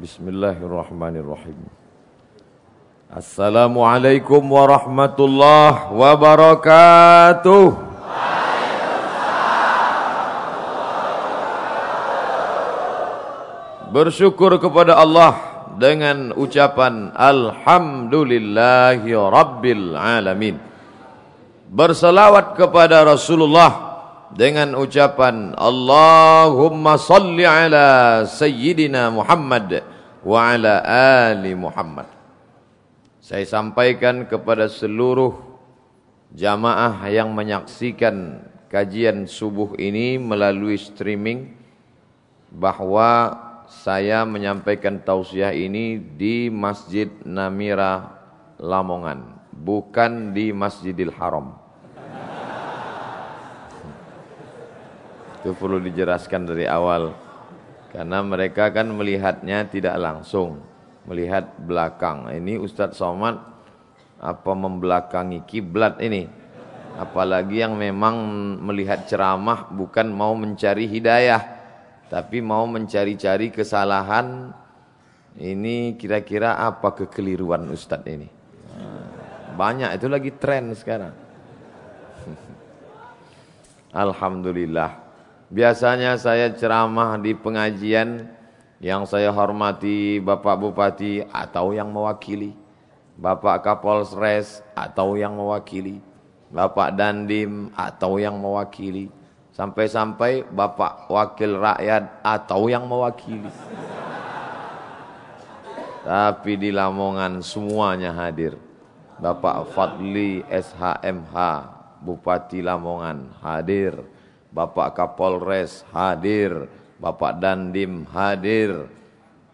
Bismillahirrahmanirrahim. Assalamualaikum warahmatullahi wabarakatuh. Bersyukur kepada Allah dengan ucapan Alhamdulillahi Rabbil Alamin. Berselawat kepada Rasulullah dengan ucapan Allahumma salli ala Sayyidina Muhammad wa ala ali Muhammad. Saya sampaikan kepada seluruh jamaah yang menyaksikan kajian subuh ini melalui streaming bahwa saya menyampaikan tausiah ini di Masjid Namira Lamongan, bukan di Masjidil Haram. Itu perlu dijelaskan dari awal. Karena mereka kan melihatnya tidak langsung, melihat belakang. Ini Ustadz Somad apa membelakangi kiblat ini. Apalagi yang memang melihat ceramah bukan mau mencari hidayah, tapi mau mencari-cari kesalahan. Ini kira-kira apa kekeliruan Ustadz ini? Banyak itu lagi tren sekarang. Alhamdulillah. Biasanya saya ceramah di pengajian yang saya hormati Bapak Bupati atau yang mewakili, Bapak Kapolres atau yang mewakili, Bapak Dandim atau yang mewakili, sampai-sampai Bapak Wakil Rakyat atau yang mewakili. Tapi di Lamongan semuanya hadir. Bapak Fadli SHMH, Bupati Lamongan hadir. Bapak Kapolres hadir, Bapak Dandim hadir,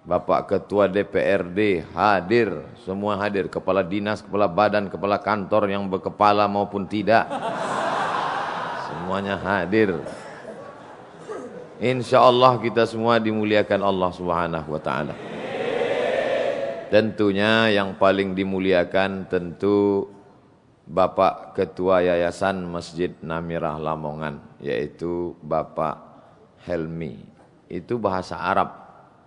Bapak Ketua DPRD hadir, semua hadir, kepala dinas, kepala badan, kepala kantor yang berkepala maupun tidak. Semuanya hadir. Insya Allah kita semua dimuliakan Allah Subhanahu wa Ta'ala. Tentunya yang paling dimuliakan tentu Bapak Ketua Yayasan Masjid Namirah Lamongan yaitu Bapak Helmi. Itu bahasa Arab.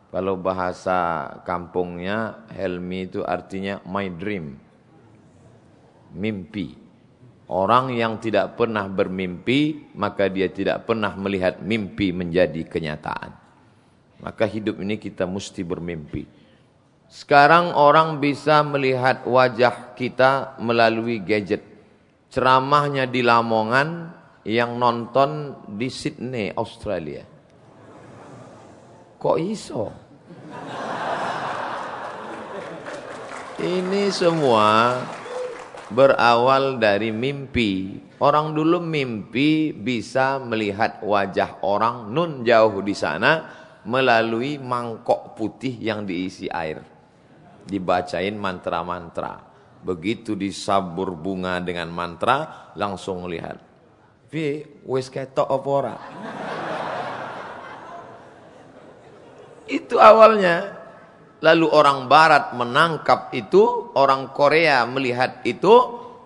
Kalau bahasa kampungnya Helmi itu artinya my dream. Mimpi. Orang yang tidak pernah bermimpi maka dia tidak pernah melihat mimpi menjadi kenyataan. Maka hidup ini kita mesti bermimpi. Sekarang orang bisa melihat wajah kita melalui gadget. Ceramahnya di Lamongan, yang nonton di Sydney, Australia. Kok iso? Ini semua berawal dari mimpi. Orang dulu mimpi bisa melihat wajah orang nun jauh di sana melalui mangkok putih yang diisi air dibacain mantra-mantra. Begitu disabur bunga dengan mantra, langsung melihat Vi, wis ketok opora Itu awalnya. Lalu orang barat menangkap itu, orang Korea melihat itu,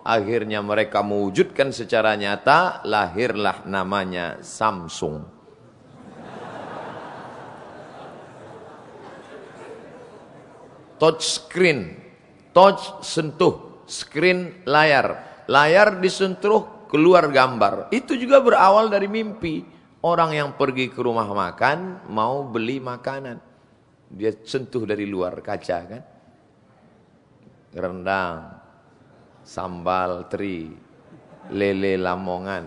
akhirnya mereka mewujudkan secara nyata, lahirlah namanya Samsung. touch screen. Touch sentuh, screen layar. Layar disentuh keluar gambar. Itu juga berawal dari mimpi. Orang yang pergi ke rumah makan mau beli makanan. Dia sentuh dari luar kaca kan. Rendang, sambal teri, lele lamongan.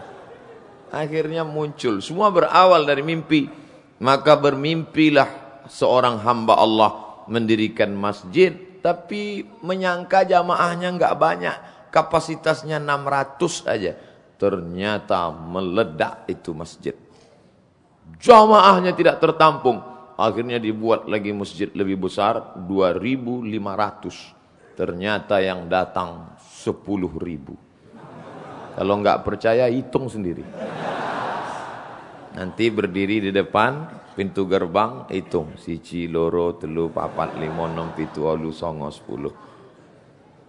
Akhirnya muncul. Semua berawal dari mimpi. Maka bermimpilah seorang hamba Allah mendirikan masjid tapi menyangka jamaahnya enggak banyak, kapasitasnya 600 aja. Ternyata meledak itu masjid. Jamaahnya tidak tertampung. Akhirnya dibuat lagi masjid lebih besar 2500. Ternyata yang datang 10.000. Kalau enggak percaya hitung sendiri. Nanti berdiri di depan pintu gerbang hitung siji loro telu papat lima enam pitu alu songo sepuluh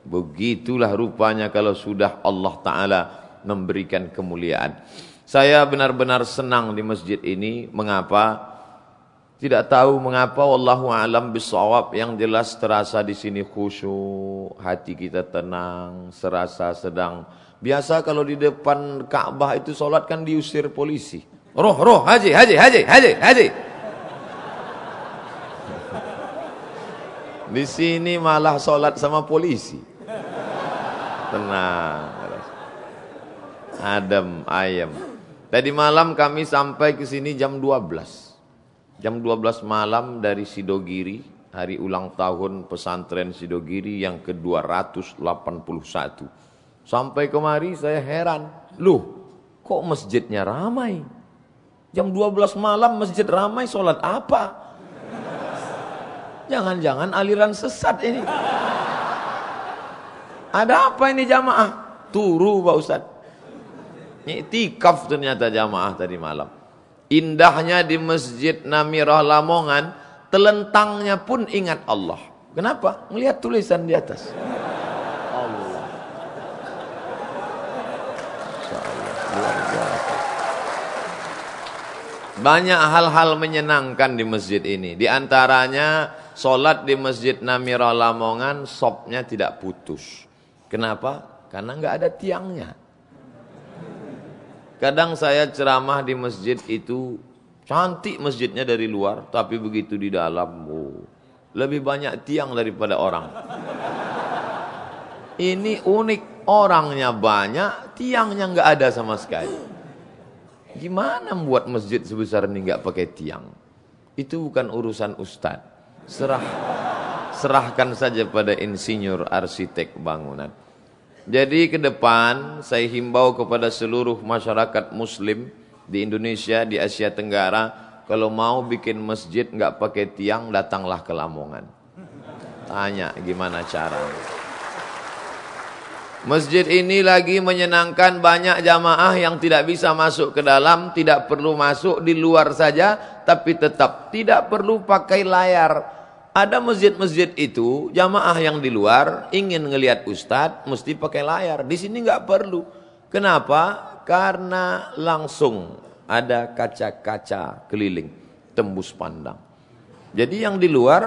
begitulah rupanya kalau sudah Allah Ta'ala memberikan kemuliaan saya benar-benar senang di masjid ini mengapa tidak tahu mengapa wallahu alam bisawab yang jelas terasa di sini khusyuk hati kita tenang serasa sedang biasa kalau di depan Ka'bah itu sholat kan diusir polisi roh roh haji haji haji haji haji di sini malah sholat sama polisi tenang adem ayam. tadi malam kami sampai ke sini jam 12 jam 12 malam dari Sidogiri hari ulang tahun pesantren Sidogiri yang ke-281 sampai kemari saya heran loh kok masjidnya ramai Jam 12 malam masjid ramai sholat apa? Jangan-jangan aliran sesat ini. Ada apa ini jamaah? Turu Pak Ustaz. Iktikaf ternyata jamaah tadi malam. Indahnya di Masjid Namirah Lamongan, telentangnya pun ingat Allah. Kenapa? Melihat tulisan di atas. Banyak hal-hal menyenangkan di masjid ini. Di antaranya sholat di masjid Namira Lamongan sopnya tidak putus. Kenapa? Karena nggak ada tiangnya. Kadang saya ceramah di masjid itu cantik masjidnya dari luar, tapi begitu di dalam, oh, lebih banyak tiang daripada orang. Ini unik orangnya banyak, tiangnya nggak ada sama sekali. Gimana membuat masjid sebesar ini nggak pakai tiang? Itu bukan urusan ustad. Serah, serahkan saja pada insinyur arsitek bangunan. Jadi ke depan saya himbau kepada seluruh masyarakat muslim di Indonesia, di Asia Tenggara, kalau mau bikin masjid nggak pakai tiang datanglah ke Lamongan. Tanya gimana caranya. Masjid ini lagi menyenangkan banyak jamaah yang tidak bisa masuk ke dalam, tidak perlu masuk di luar saja, tapi tetap tidak perlu pakai layar. Ada masjid-masjid itu jamaah yang di luar ingin ngelihat ustadz mesti pakai layar. Di sini nggak perlu. Kenapa? Karena langsung ada kaca-kaca keliling tembus pandang. Jadi yang di luar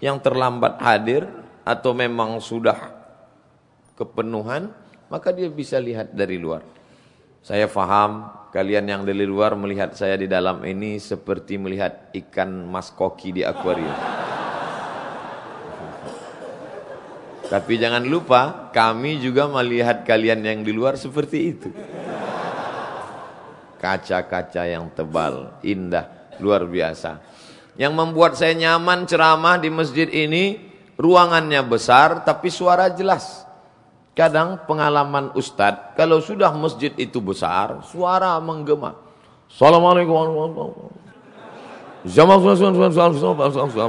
yang terlambat hadir atau memang sudah kepenuhan, maka dia bisa lihat dari luar. Saya faham kalian yang dari luar melihat saya di dalam ini seperti melihat ikan mas koki di akuarium. Tapi jangan lupa kami juga melihat kalian yang di luar seperti itu. Kaca-kaca yang tebal, indah, luar biasa. Yang membuat saya nyaman ceramah di masjid ini, ruangannya besar tapi suara jelas. Kadang pengalaman Ustad kalau sudah masjid itu besar, suara menggema. Assalamualaikum warahmatullahi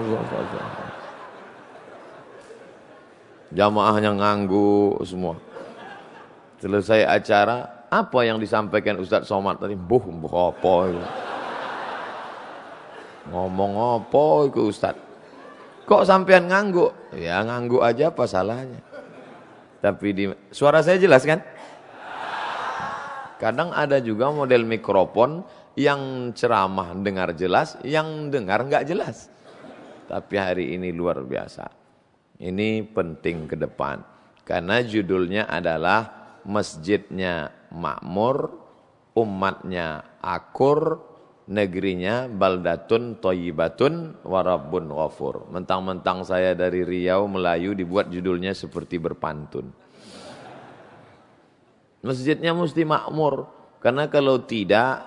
wabarakatuh. Jamaahnya nganggu semua. Selesai acara, apa yang disampaikan Ustadz Somad tadi? Buh, buh apa itu? Ngomong apa itu Ustadz? Kok sampean ngangguk? Ya ngangguk aja apa salahnya? Tapi di suara saya jelas kan? Kadang ada juga model mikrofon yang ceramah dengar jelas, yang dengar nggak jelas. Tapi hari ini luar biasa. Ini penting ke depan. Karena judulnya adalah masjidnya makmur, umatnya akur, negerinya baldatun toyibatun warabun Wafur. Mentang-mentang saya dari Riau Melayu dibuat judulnya seperti berpantun. Masjidnya mesti makmur karena kalau tidak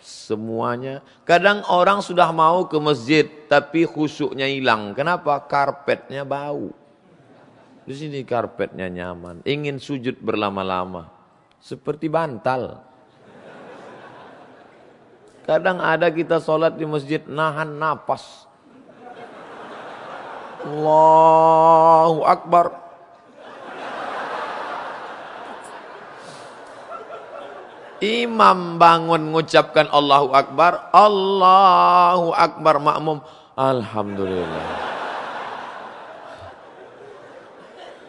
semuanya kadang orang sudah mau ke masjid tapi khusuknya hilang. Kenapa? Karpetnya bau. Di sini karpetnya nyaman, ingin sujud berlama-lama seperti bantal. Kadang ada kita sholat di masjid nahan napas. Allahu Akbar. Imam bangun mengucapkan Allahu Akbar. Allahu Akbar makmum. Alhamdulillah.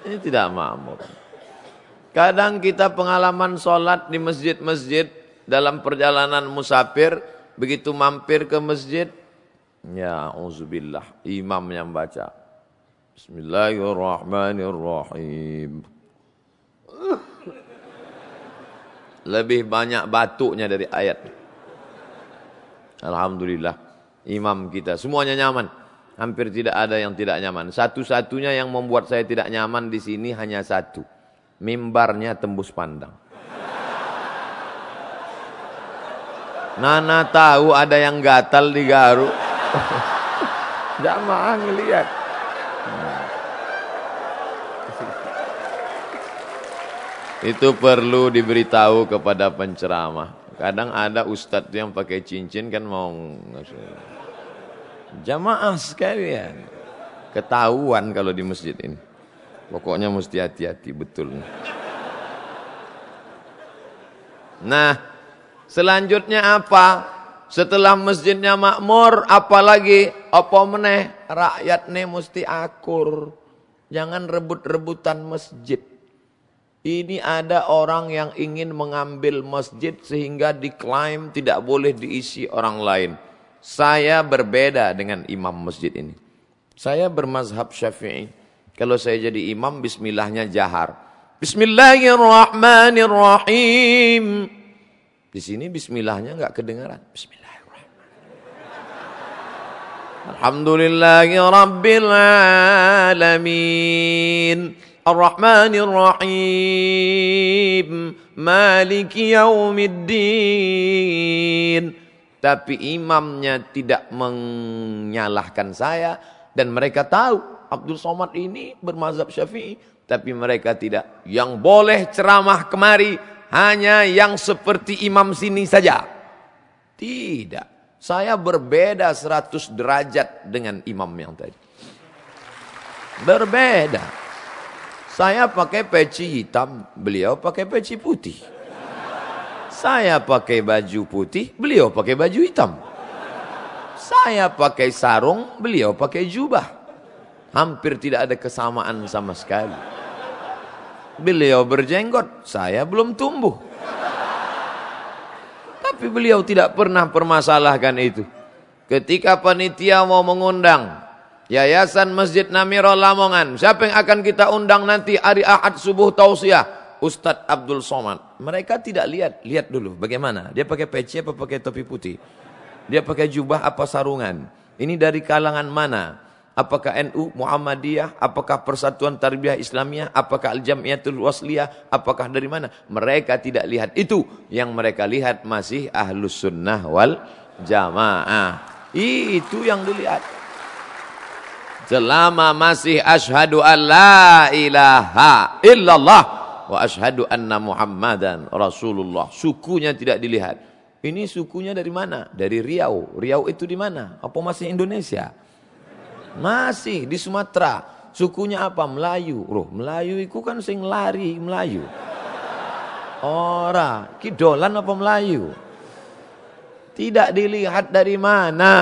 Ini tidak makmur. Kadang kita pengalaman sholat di masjid-masjid dalam perjalanan musafir begitu mampir ke masjid ya uzubillah imam yang baca Bismillahirrahmanirrahim lebih banyak batuknya dari ayat Alhamdulillah imam kita semuanya nyaman hampir tidak ada yang tidak nyaman satu-satunya yang membuat saya tidak nyaman di sini hanya satu mimbarnya tembus pandang Nana tahu ada yang gatal di garu. Jamaah ngeliat. Itu perlu diberitahu kepada penceramah. Kadang ada ustadz yang pakai cincin kan mau jamaah sekalian. Ketahuan kalau di masjid ini. Pokoknya mesti hati-hati betul. Nah, Selanjutnya apa? Setelah masjidnya makmur, apalagi apa meneh? Rakyat nih mesti akur. Jangan rebut-rebutan masjid. Ini ada orang yang ingin mengambil masjid sehingga diklaim tidak boleh diisi orang lain. Saya berbeda dengan imam masjid ini. Saya bermazhab syafi'i. Kalau saya jadi imam, bismillahnya jahar. Bismillahirrahmanirrahim. Di sini bismillahnya nggak kedengaran. Bismillahirrahmanirrahim. Alhamdulillahi rabbil alamin. Ar-Rahmanir-Rahim. Maliki yaumiddin. Tapi imamnya tidak menyalahkan saya dan mereka tahu Abdul Somad ini bermazhab Syafi'i, tapi mereka tidak. Yang boleh ceramah kemari hanya yang seperti imam sini saja. Tidak. Saya berbeda 100 derajat dengan imam yang tadi. Berbeda. Saya pakai peci hitam, beliau pakai peci putih. Saya pakai baju putih, beliau pakai baju hitam. Saya pakai sarung, beliau pakai jubah. Hampir tidak ada kesamaan sama sekali beliau berjenggot, saya belum tumbuh. Tapi beliau tidak pernah permasalahkan itu. Ketika panitia mau mengundang Yayasan Masjid Namiro Lamongan, siapa yang akan kita undang nanti hari Ahad subuh tausiah? Ustadz Abdul Somad. Mereka tidak lihat, lihat dulu bagaimana. Dia pakai peci apa pakai topi putih? Dia pakai jubah apa sarungan? Ini dari kalangan mana? Apakah NU, Muhammadiyah, apakah Persatuan Tarbiyah Islamiyah, apakah al jamiatul Wasliyah, apakah dari mana? Mereka tidak lihat itu. Yang mereka lihat masih Ahlus Sunnah wal Jamaah. Itu yang dilihat. Selama masih ashadu an la ilaha illallah wa ashadu anna muhammadan rasulullah. Sukunya tidak dilihat. Ini sukunya dari mana? Dari Riau. Riau itu di mana? Apa masih Indonesia? Masih di Sumatera. Sukunya apa? Melayu. Ruh Melayu itu kan sing lari Melayu. Ora, kidolan apa Melayu? Tidak dilihat dari mana.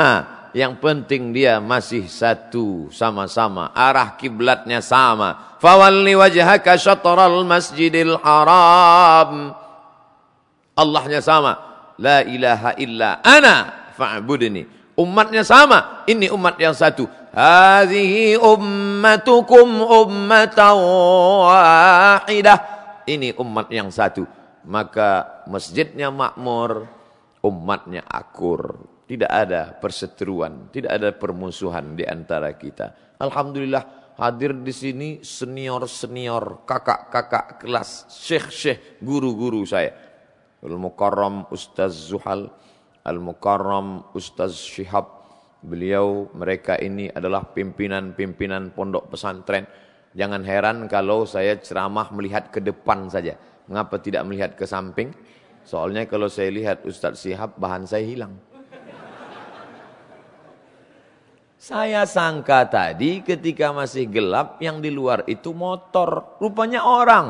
Yang penting dia masih satu sama-sama. Arah kiblatnya sama. Fawalli wajhaka syatral masjidil haram. Allahnya sama. La ilaha illa ana fa'budni. Umatnya sama. Ini umat yang satu. هذه ummatukum أمة واحدة Ini umat yang satu. Maka masjidnya makmur, umatnya akur. Tidak ada perseteruan, tidak ada permusuhan di antara kita. Alhamdulillah hadir di sini senior-senior, kakak-kakak kelas, syekh-syekh, guru-guru saya. Al-Mukarram Ustaz Zuhal, Al-Mukarram Ustaz Syihab, Beliau mereka ini adalah pimpinan-pimpinan pondok pesantren. Jangan heran kalau saya ceramah melihat ke depan saja. Mengapa tidak melihat ke samping? Soalnya kalau saya lihat Ustadz Sihab bahan saya hilang. Saya sangka tadi ketika masih gelap yang di luar itu motor. Rupanya orang.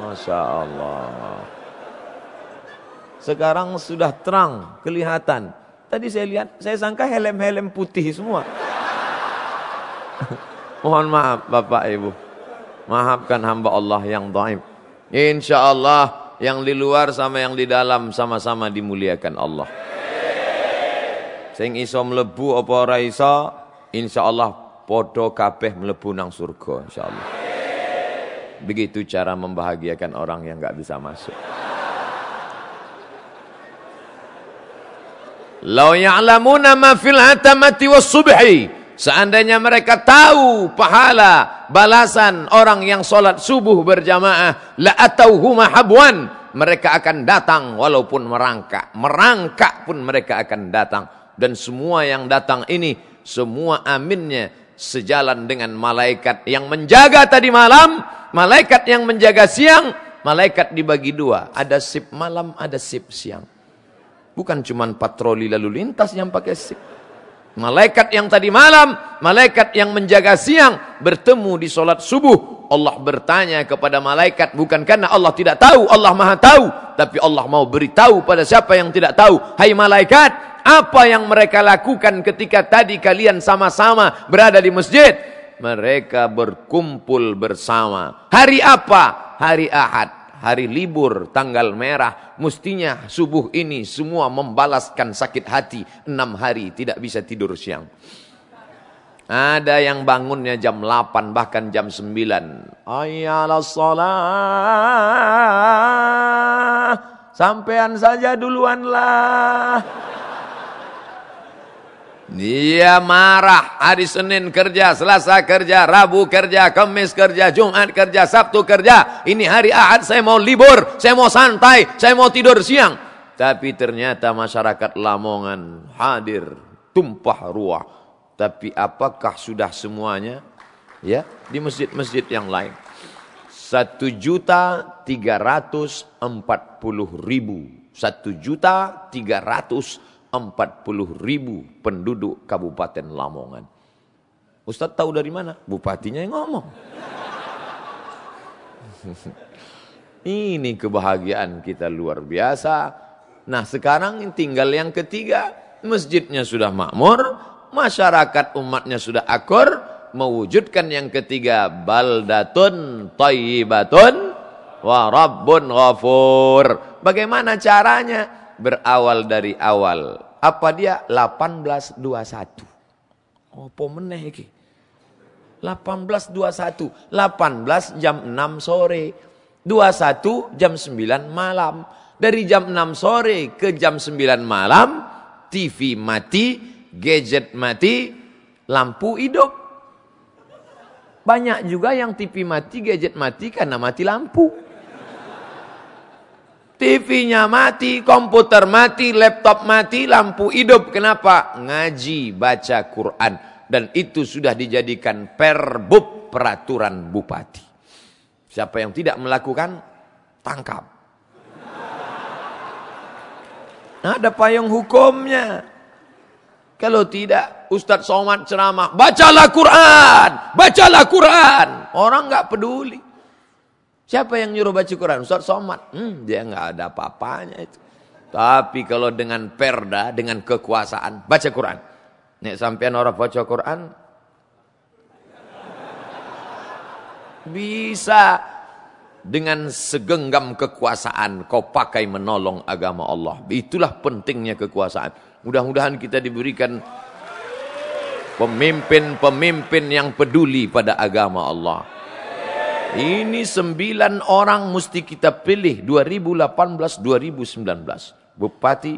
Masya Allah. Sekarang sudah terang, kelihatan. Tadi saya lihat, saya sangka helm-helm putih semua. Mohon maaf Bapak Ibu. Maafkan hamba Allah yang taib. Insya Allah yang di luar sama yang di dalam sama-sama dimuliakan Allah. Sing iso lebu apa ora insya Allah podo kabeh melebu nang surga insya Allah. Begitu cara membahagiakan orang yang nggak bisa masuk. Lau ya'lamuna ma fil hatamati was subhi. Seandainya mereka tahu pahala balasan orang yang solat subuh berjamaah la atauhuma habwan mereka akan datang walaupun merangkak merangkak pun mereka akan datang dan semua yang datang ini semua aminnya sejalan dengan malaikat yang menjaga tadi malam malaikat yang menjaga siang malaikat dibagi dua ada sip malam ada sip siang Bukan cuma patroli lalu lintas yang pakai sip. Malaikat yang tadi malam, malaikat yang menjaga siang, bertemu di sholat subuh. Allah bertanya kepada malaikat, bukan karena Allah tidak tahu, Allah maha tahu. Tapi Allah mau beritahu pada siapa yang tidak tahu. Hai malaikat, apa yang mereka lakukan ketika tadi kalian sama-sama berada di masjid? Mereka berkumpul bersama. Hari apa? Hari Ahad hari libur, tanggal merah, mestinya subuh ini semua membalaskan sakit hati. Enam hari tidak bisa tidur siang. Ada yang bangunnya jam 8 bahkan jam 9. Ayyala sholat. Sampean saja duluan lah. Dia marah hari Senin kerja, Selasa kerja, Rabu kerja, Kamis kerja, Jumat kerja, Sabtu kerja. Ini hari Ahad saya mau libur, saya mau santai, saya mau tidur siang. Tapi ternyata masyarakat Lamongan hadir tumpah ruah. Tapi apakah sudah semuanya? Ya, di masjid-masjid yang lain. Satu juta tiga ratus empat puluh ribu. Satu juta tiga ratus 40 ribu penduduk Kabupaten Lamongan. Ustadz tahu dari mana? Bupatinya yang ngomong. Ini kebahagiaan kita luar biasa. Nah sekarang tinggal yang ketiga, masjidnya sudah makmur, masyarakat umatnya sudah akur, mewujudkan yang ketiga, baldatun tayyibatun wa rabbun ghafur. Bagaimana caranya? berawal dari awal. Apa dia? 1821. Oh, pemenih ini. 1821. 18 jam 6 sore. 21 jam 9 malam. Dari jam 6 sore ke jam 9 malam, TV mati, gadget mati, lampu hidup. Banyak juga yang TV mati, gadget mati karena mati lampu. TV-nya mati, komputer mati, laptop mati, lampu hidup. Kenapa? Ngaji, baca Quran. Dan itu sudah dijadikan perbub peraturan bupati. Siapa yang tidak melakukan, tangkap. Ada payung hukumnya. Kalau tidak, Ustadz Somad ceramah, bacalah Quran, bacalah Quran. Orang nggak peduli. Siapa yang nyuruh baca Quran? Ustaz Somad. Hmm, dia nggak ada apa-apanya itu. Tapi kalau dengan perda, dengan kekuasaan, baca Quran. Nek sampean orang baca Quran bisa dengan segenggam kekuasaan kau pakai menolong agama Allah. Itulah pentingnya kekuasaan. Mudah-mudahan kita diberikan pemimpin-pemimpin yang peduli pada agama Allah. Ini sembilan orang mesti kita pilih 2018-2019. Bupati,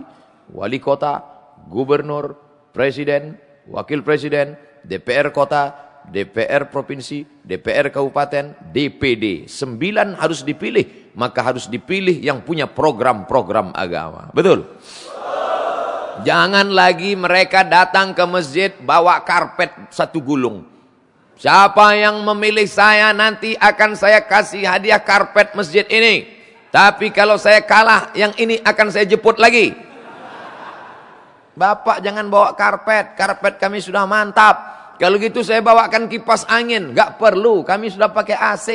wali kota, gubernur, presiden, wakil presiden, DPR kota, DPR provinsi, DPR kabupaten, DPD. Sembilan harus dipilih. Maka harus dipilih yang punya program-program agama. Betul? Jangan lagi mereka datang ke masjid bawa karpet satu gulung Siapa yang memilih saya nanti akan saya kasih hadiah karpet masjid ini. Tapi kalau saya kalah, yang ini akan saya jemput lagi. Bapak jangan bawa karpet, karpet kami sudah mantap. Kalau gitu saya bawakan kipas angin, gak perlu, kami sudah pakai AC.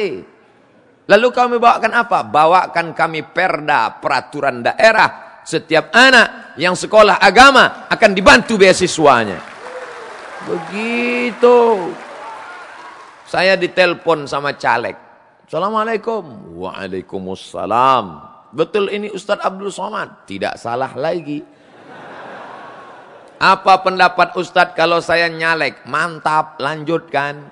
Lalu kami bawakan apa? Bawakan kami perda, peraturan daerah. Setiap anak yang sekolah agama akan dibantu beasiswanya. Begitu. Saya ditelepon sama caleg. Assalamualaikum. Waalaikumsalam. Betul ini Ustadz Abdul Somad. Tidak salah lagi. Apa pendapat Ustadz kalau saya nyalek? Mantap, lanjutkan.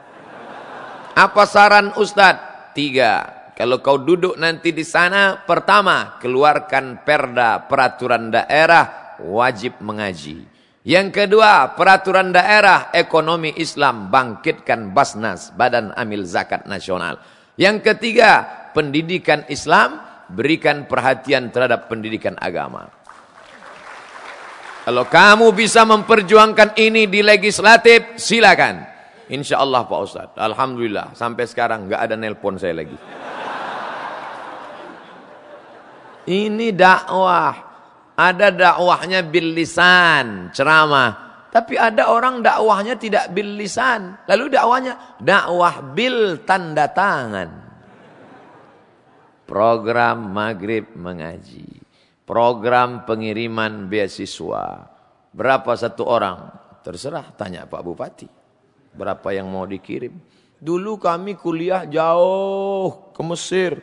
Apa saran Ustadz? Tiga. Kalau kau duduk nanti di sana, pertama, keluarkan perda peraturan daerah wajib mengaji. Yang kedua, peraturan daerah ekonomi Islam bangkitkan Basnas, Badan Amil Zakat Nasional. Yang ketiga, pendidikan Islam berikan perhatian terhadap pendidikan agama. Kalau kamu bisa memperjuangkan ini di legislatif, silakan. Insya Allah Pak Ustadz. Alhamdulillah. Sampai sekarang nggak ada nelpon saya lagi. Ini dakwah. Ada dakwahnya bil lisan, ceramah. Tapi ada orang dakwahnya tidak bil lisan. Lalu dakwahnya dakwah bil tanda tangan. Program maghrib mengaji. Program pengiriman beasiswa. Berapa satu orang? Terserah tanya Pak Bupati. Berapa yang mau dikirim? Dulu kami kuliah jauh ke Mesir.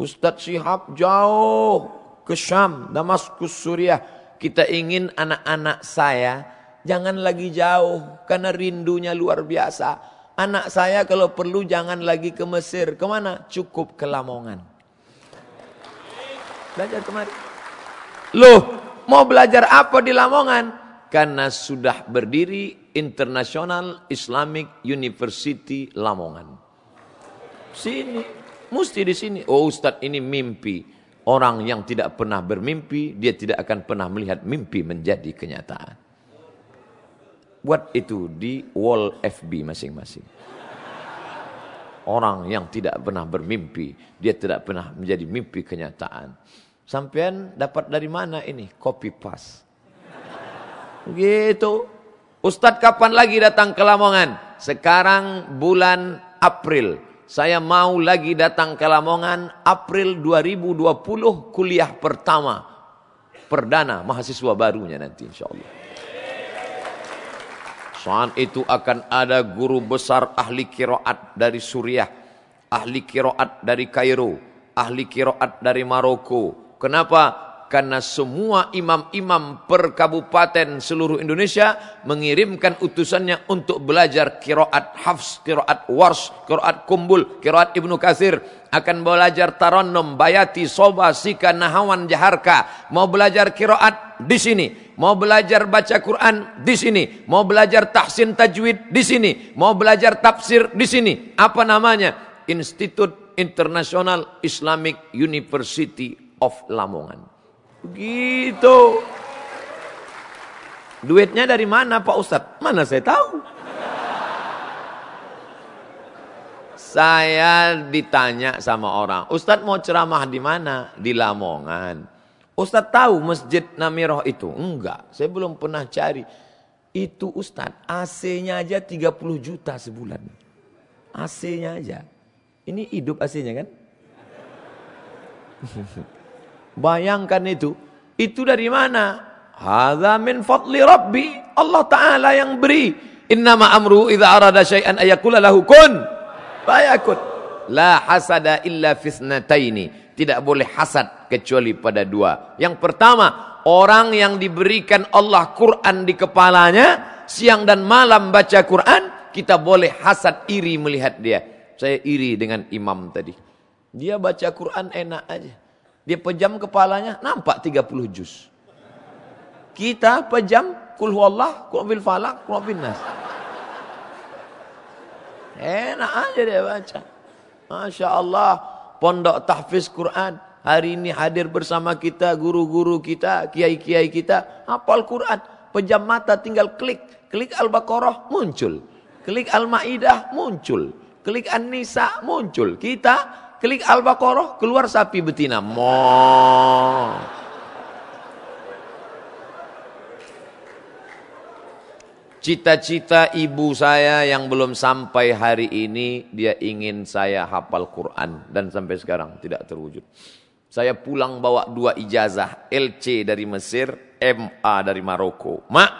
Ustadz Sihab jauh ke Syam, Damaskus, Suriah. Kita ingin anak-anak saya jangan lagi jauh karena rindunya luar biasa. Anak saya kalau perlu jangan lagi ke Mesir. Kemana? Cukup ke Lamongan. Belajar kemari. Loh, mau belajar apa di Lamongan? Karena sudah berdiri International Islamic University Lamongan. Sini, mesti di sini. Oh Ustadz ini mimpi. Orang yang tidak pernah bermimpi, dia tidak akan pernah melihat mimpi menjadi kenyataan. Buat itu di wall FB masing-masing. Orang yang tidak pernah bermimpi, dia tidak pernah menjadi mimpi kenyataan. Sampean dapat dari mana ini? Copy pas. Gitu. Ustadz kapan lagi datang ke Lamongan? Sekarang bulan April. Saya mau lagi datang ke Lamongan April 2020 kuliah pertama. Perdana mahasiswa barunya nanti insya Allah. Saat itu akan ada guru besar ahli kiroat dari Suriah. Ahli kiroat dari Kairo. Ahli kiroat dari Maroko. Kenapa? karena semua imam-imam per kabupaten seluruh Indonesia mengirimkan utusannya untuk belajar kiroat hafs, kiroat wars, kiroat kumbul, kiroat ibnu kasir. Akan belajar taronom, bayati, soba, sika, nahawan, jaharka. Mau belajar kiroat di sini. Mau belajar baca Quran di sini. Mau belajar tahsin tajwid di sini. Mau belajar tafsir di sini. Apa namanya? Institut Internasional Islamic University of Lamongan. Begitu. Duitnya dari mana Pak Ustadz? Mana saya tahu. Saya ditanya sama orang, Ustadz mau ceramah di mana? Di Lamongan. Ustadz tahu masjid Namiroh itu? Enggak, saya belum pernah cari. Itu Ustadz, AC-nya aja 30 juta sebulan. AC-nya aja. Ini hidup AC-nya kan? Bayangkan itu. Itu dari mana? Hadza min fadli rabbi. Allah Ta'ala yang beri. ma amru idza arada syai'an ayakula lahu kun. Fayakun. La hasada illa fisnataini. Tidak boleh hasad kecuali pada dua. Yang pertama, orang yang diberikan Allah Quran di kepalanya, siang dan malam baca Quran, kita boleh hasad iri melihat dia. Saya iri dengan imam tadi. Dia baca Quran enak aja. Dia pejam kepalanya, nampak 30 juz. Kita pejam, kul huwallah, falak, kul nas. Enak aja dia baca. Masya Allah, pondok tahfiz Quran. Hari ini hadir bersama kita, guru-guru kita, kiai-kiai kita. Hafal Quran, pejam mata tinggal klik. Klik Al-Baqarah, muncul. Klik Al-Ma'idah, muncul. Klik An-Nisa, muncul. Kita klik Al-Baqarah, keluar sapi betina. Mo. Cita-cita ibu saya yang belum sampai hari ini, dia ingin saya hafal Quran. Dan sampai sekarang tidak terwujud. Saya pulang bawa dua ijazah, LC dari Mesir, MA dari Maroko. Mak,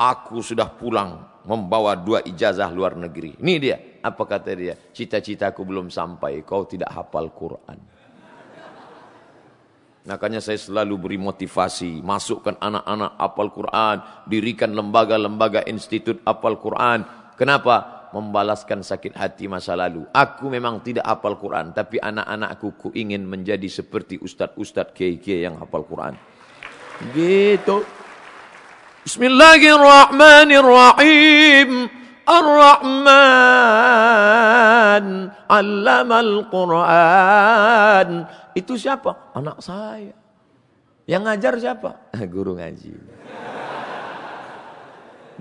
aku sudah pulang membawa dua ijazah luar negeri. Ini dia. Apa kata dia? Cita-citaku belum sampai. Kau tidak hafal Quran. Makanya saya selalu beri motivasi. Masukkan anak-anak hafal Quran. Dirikan lembaga-lembaga institut hafal Quran. Kenapa? Membalaskan sakit hati masa lalu. Aku memang tidak hafal Quran. Tapi anak-anakku ku ingin menjadi seperti ustad-ustad kiai yang hafal Quran. Gitu. بسم الله الرحمن الرحيم Ar-Rahman Allamal Quran Itu siapa? Anak saya Yang ngajar siapa? Guru ngaji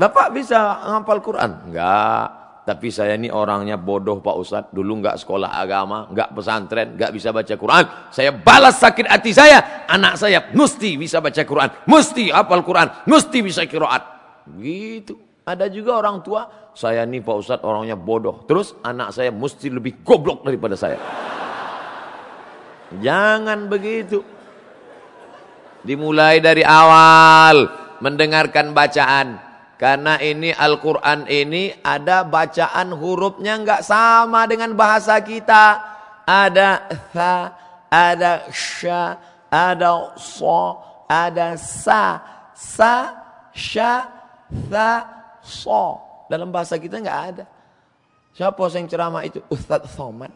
Bapak bisa ngapal Quran? Enggak tapi saya ini orangnya bodoh Pak Ustadz. Dulu nggak sekolah agama, nggak pesantren, nggak bisa baca Quran. Saya balas sakit hati saya. Anak saya mesti bisa baca Quran, mesti hafal Quran, mesti bisa kiroat. Gitu. Ada juga orang tua, saya ini Pak Ustadz orangnya bodoh. Terus anak saya mesti lebih goblok daripada saya. Jangan begitu. Dimulai dari awal mendengarkan bacaan karena ini Al-Quran ini ada bacaan hurufnya nggak sama dengan bahasa kita. Ada tha, ada sya, ada so, ada sa. Sa, sya, tha, so. Dalam bahasa kita nggak ada. Siapa yang ceramah itu? Ustadz Thoman.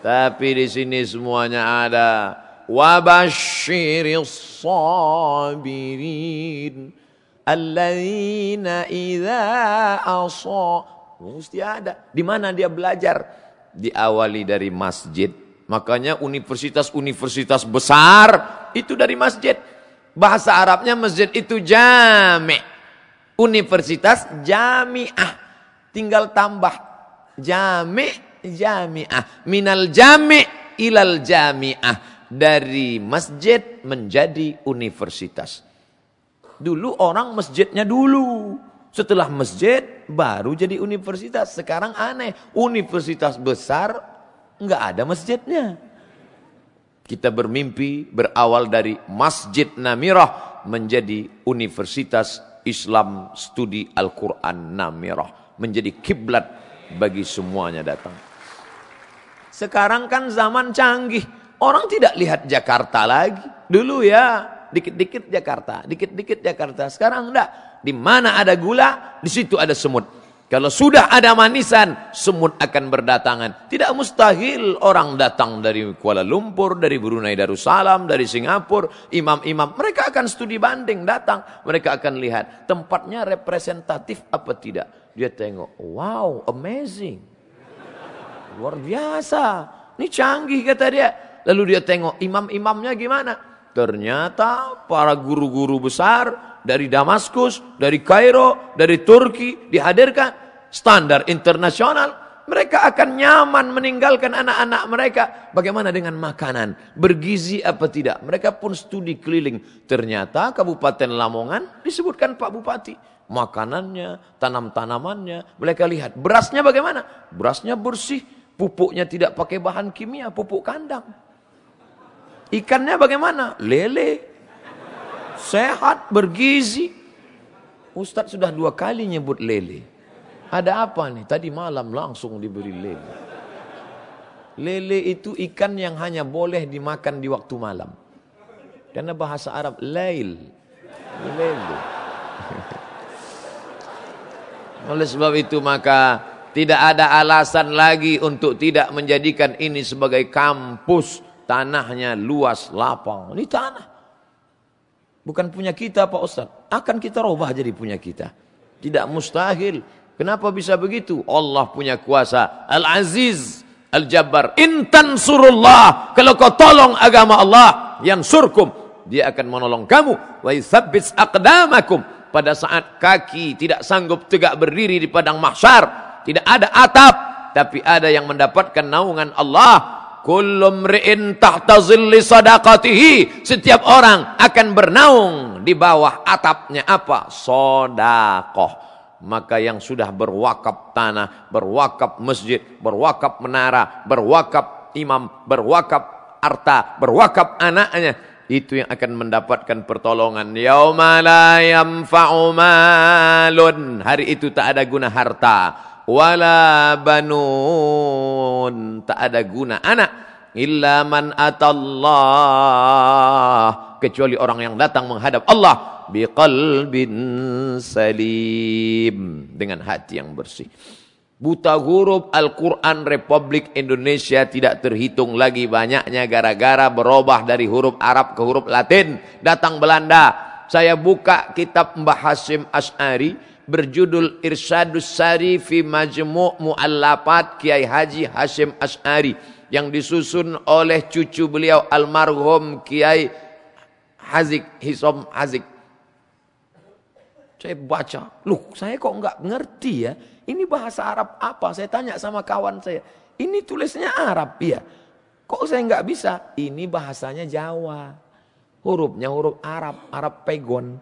Tapi di sini semuanya ada. وبشر الصابرين الذين إذا أصابوا mesti ada di mana dia belajar diawali dari masjid makanya universitas-universitas besar itu dari masjid bahasa Arabnya masjid itu jami universitas jamiah tinggal tambah jami jamiah minal jami ilal jamiah dari masjid menjadi universitas. Dulu orang masjidnya dulu. Setelah masjid baru jadi universitas. Sekarang aneh. Universitas besar nggak ada masjidnya. Kita bermimpi berawal dari Masjid Namirah menjadi Universitas Islam Studi Al-Quran Namirah. Menjadi kiblat bagi semuanya datang. Sekarang kan zaman canggih. Orang tidak lihat Jakarta lagi. Dulu ya, dikit-dikit Jakarta, dikit-dikit Jakarta. Sekarang enggak. Di mana ada gula, di situ ada semut. Kalau sudah ada manisan, semut akan berdatangan. Tidak mustahil orang datang dari Kuala Lumpur, dari Brunei Darussalam, dari Singapura, imam-imam. Mereka akan studi banding datang. Mereka akan lihat tempatnya representatif apa tidak. Dia tengok, wow, amazing. Luar biasa. Ini canggih kata dia. Lalu dia tengok imam-imamnya gimana? Ternyata para guru-guru besar dari Damaskus, dari Kairo, dari Turki dihadirkan standar internasional. Mereka akan nyaman meninggalkan anak-anak mereka. Bagaimana dengan makanan? Bergizi apa tidak? Mereka pun studi keliling. Ternyata Kabupaten Lamongan disebutkan Pak Bupati. Makanannya, tanam-tanamannya. Mereka lihat berasnya bagaimana? Berasnya bersih. Pupuknya tidak pakai bahan kimia, pupuk kandang. Ikannya bagaimana? Lele. Sehat, bergizi. Ustadz sudah dua kali nyebut lele. Ada apa nih? Tadi malam langsung diberi lele. Lele itu ikan yang hanya boleh dimakan di waktu malam. Karena bahasa Arab lail. Lele. Oleh sebab itu maka tidak ada alasan lagi untuk tidak menjadikan ini sebagai kampus tanahnya luas, lapang. Ini tanah. Bukan punya kita Pak Ustaz. Akan kita rubah jadi punya kita. Tidak mustahil. Kenapa bisa begitu? Allah punya kuasa. Al-Aziz, Al-Jabbar. Intan surullah. Kalau kau tolong agama Allah, yang surkum. Dia akan menolong kamu. Wa yuthabbits aqdamakum. Pada saat kaki tidak sanggup tegak berdiri di padang mahsyar. Tidak ada atap. Tapi ada yang mendapatkan naungan Allah Kullu mri'in tahta zilli sadaqatihi. Setiap orang akan bernaung di bawah atapnya apa? Sodakoh. Maka yang sudah berwakaf tanah, berwakaf masjid, berwakaf menara, berwakaf imam, berwakaf harta, berwakaf anaknya. Itu yang akan mendapatkan pertolongan. Yauma la yanfa'u malun. Hari itu tak ada guna harta wala banun tak ada guna anak illa man atallah kecuali orang yang datang menghadap Allah biqalbin salim dengan hati yang bersih Buta huruf Al-Quran Republik Indonesia tidak terhitung lagi banyaknya gara-gara berubah dari huruf Arab ke huruf Latin. Datang Belanda. Saya buka kitab Mbah Hasim Ashari berjudul Irsadus Sari fi Majmu' Mu'allafat Kiai Haji Hashim As'ari yang disusun oleh cucu beliau almarhum Kiai Hazik Hisom Hazik. Saya baca, loh saya kok nggak ngerti ya. Ini bahasa Arab apa? Saya tanya sama kawan saya. Ini tulisnya Arab ya. Kok saya nggak bisa? Ini bahasanya Jawa. Hurufnya huruf Arab, Arab pegon.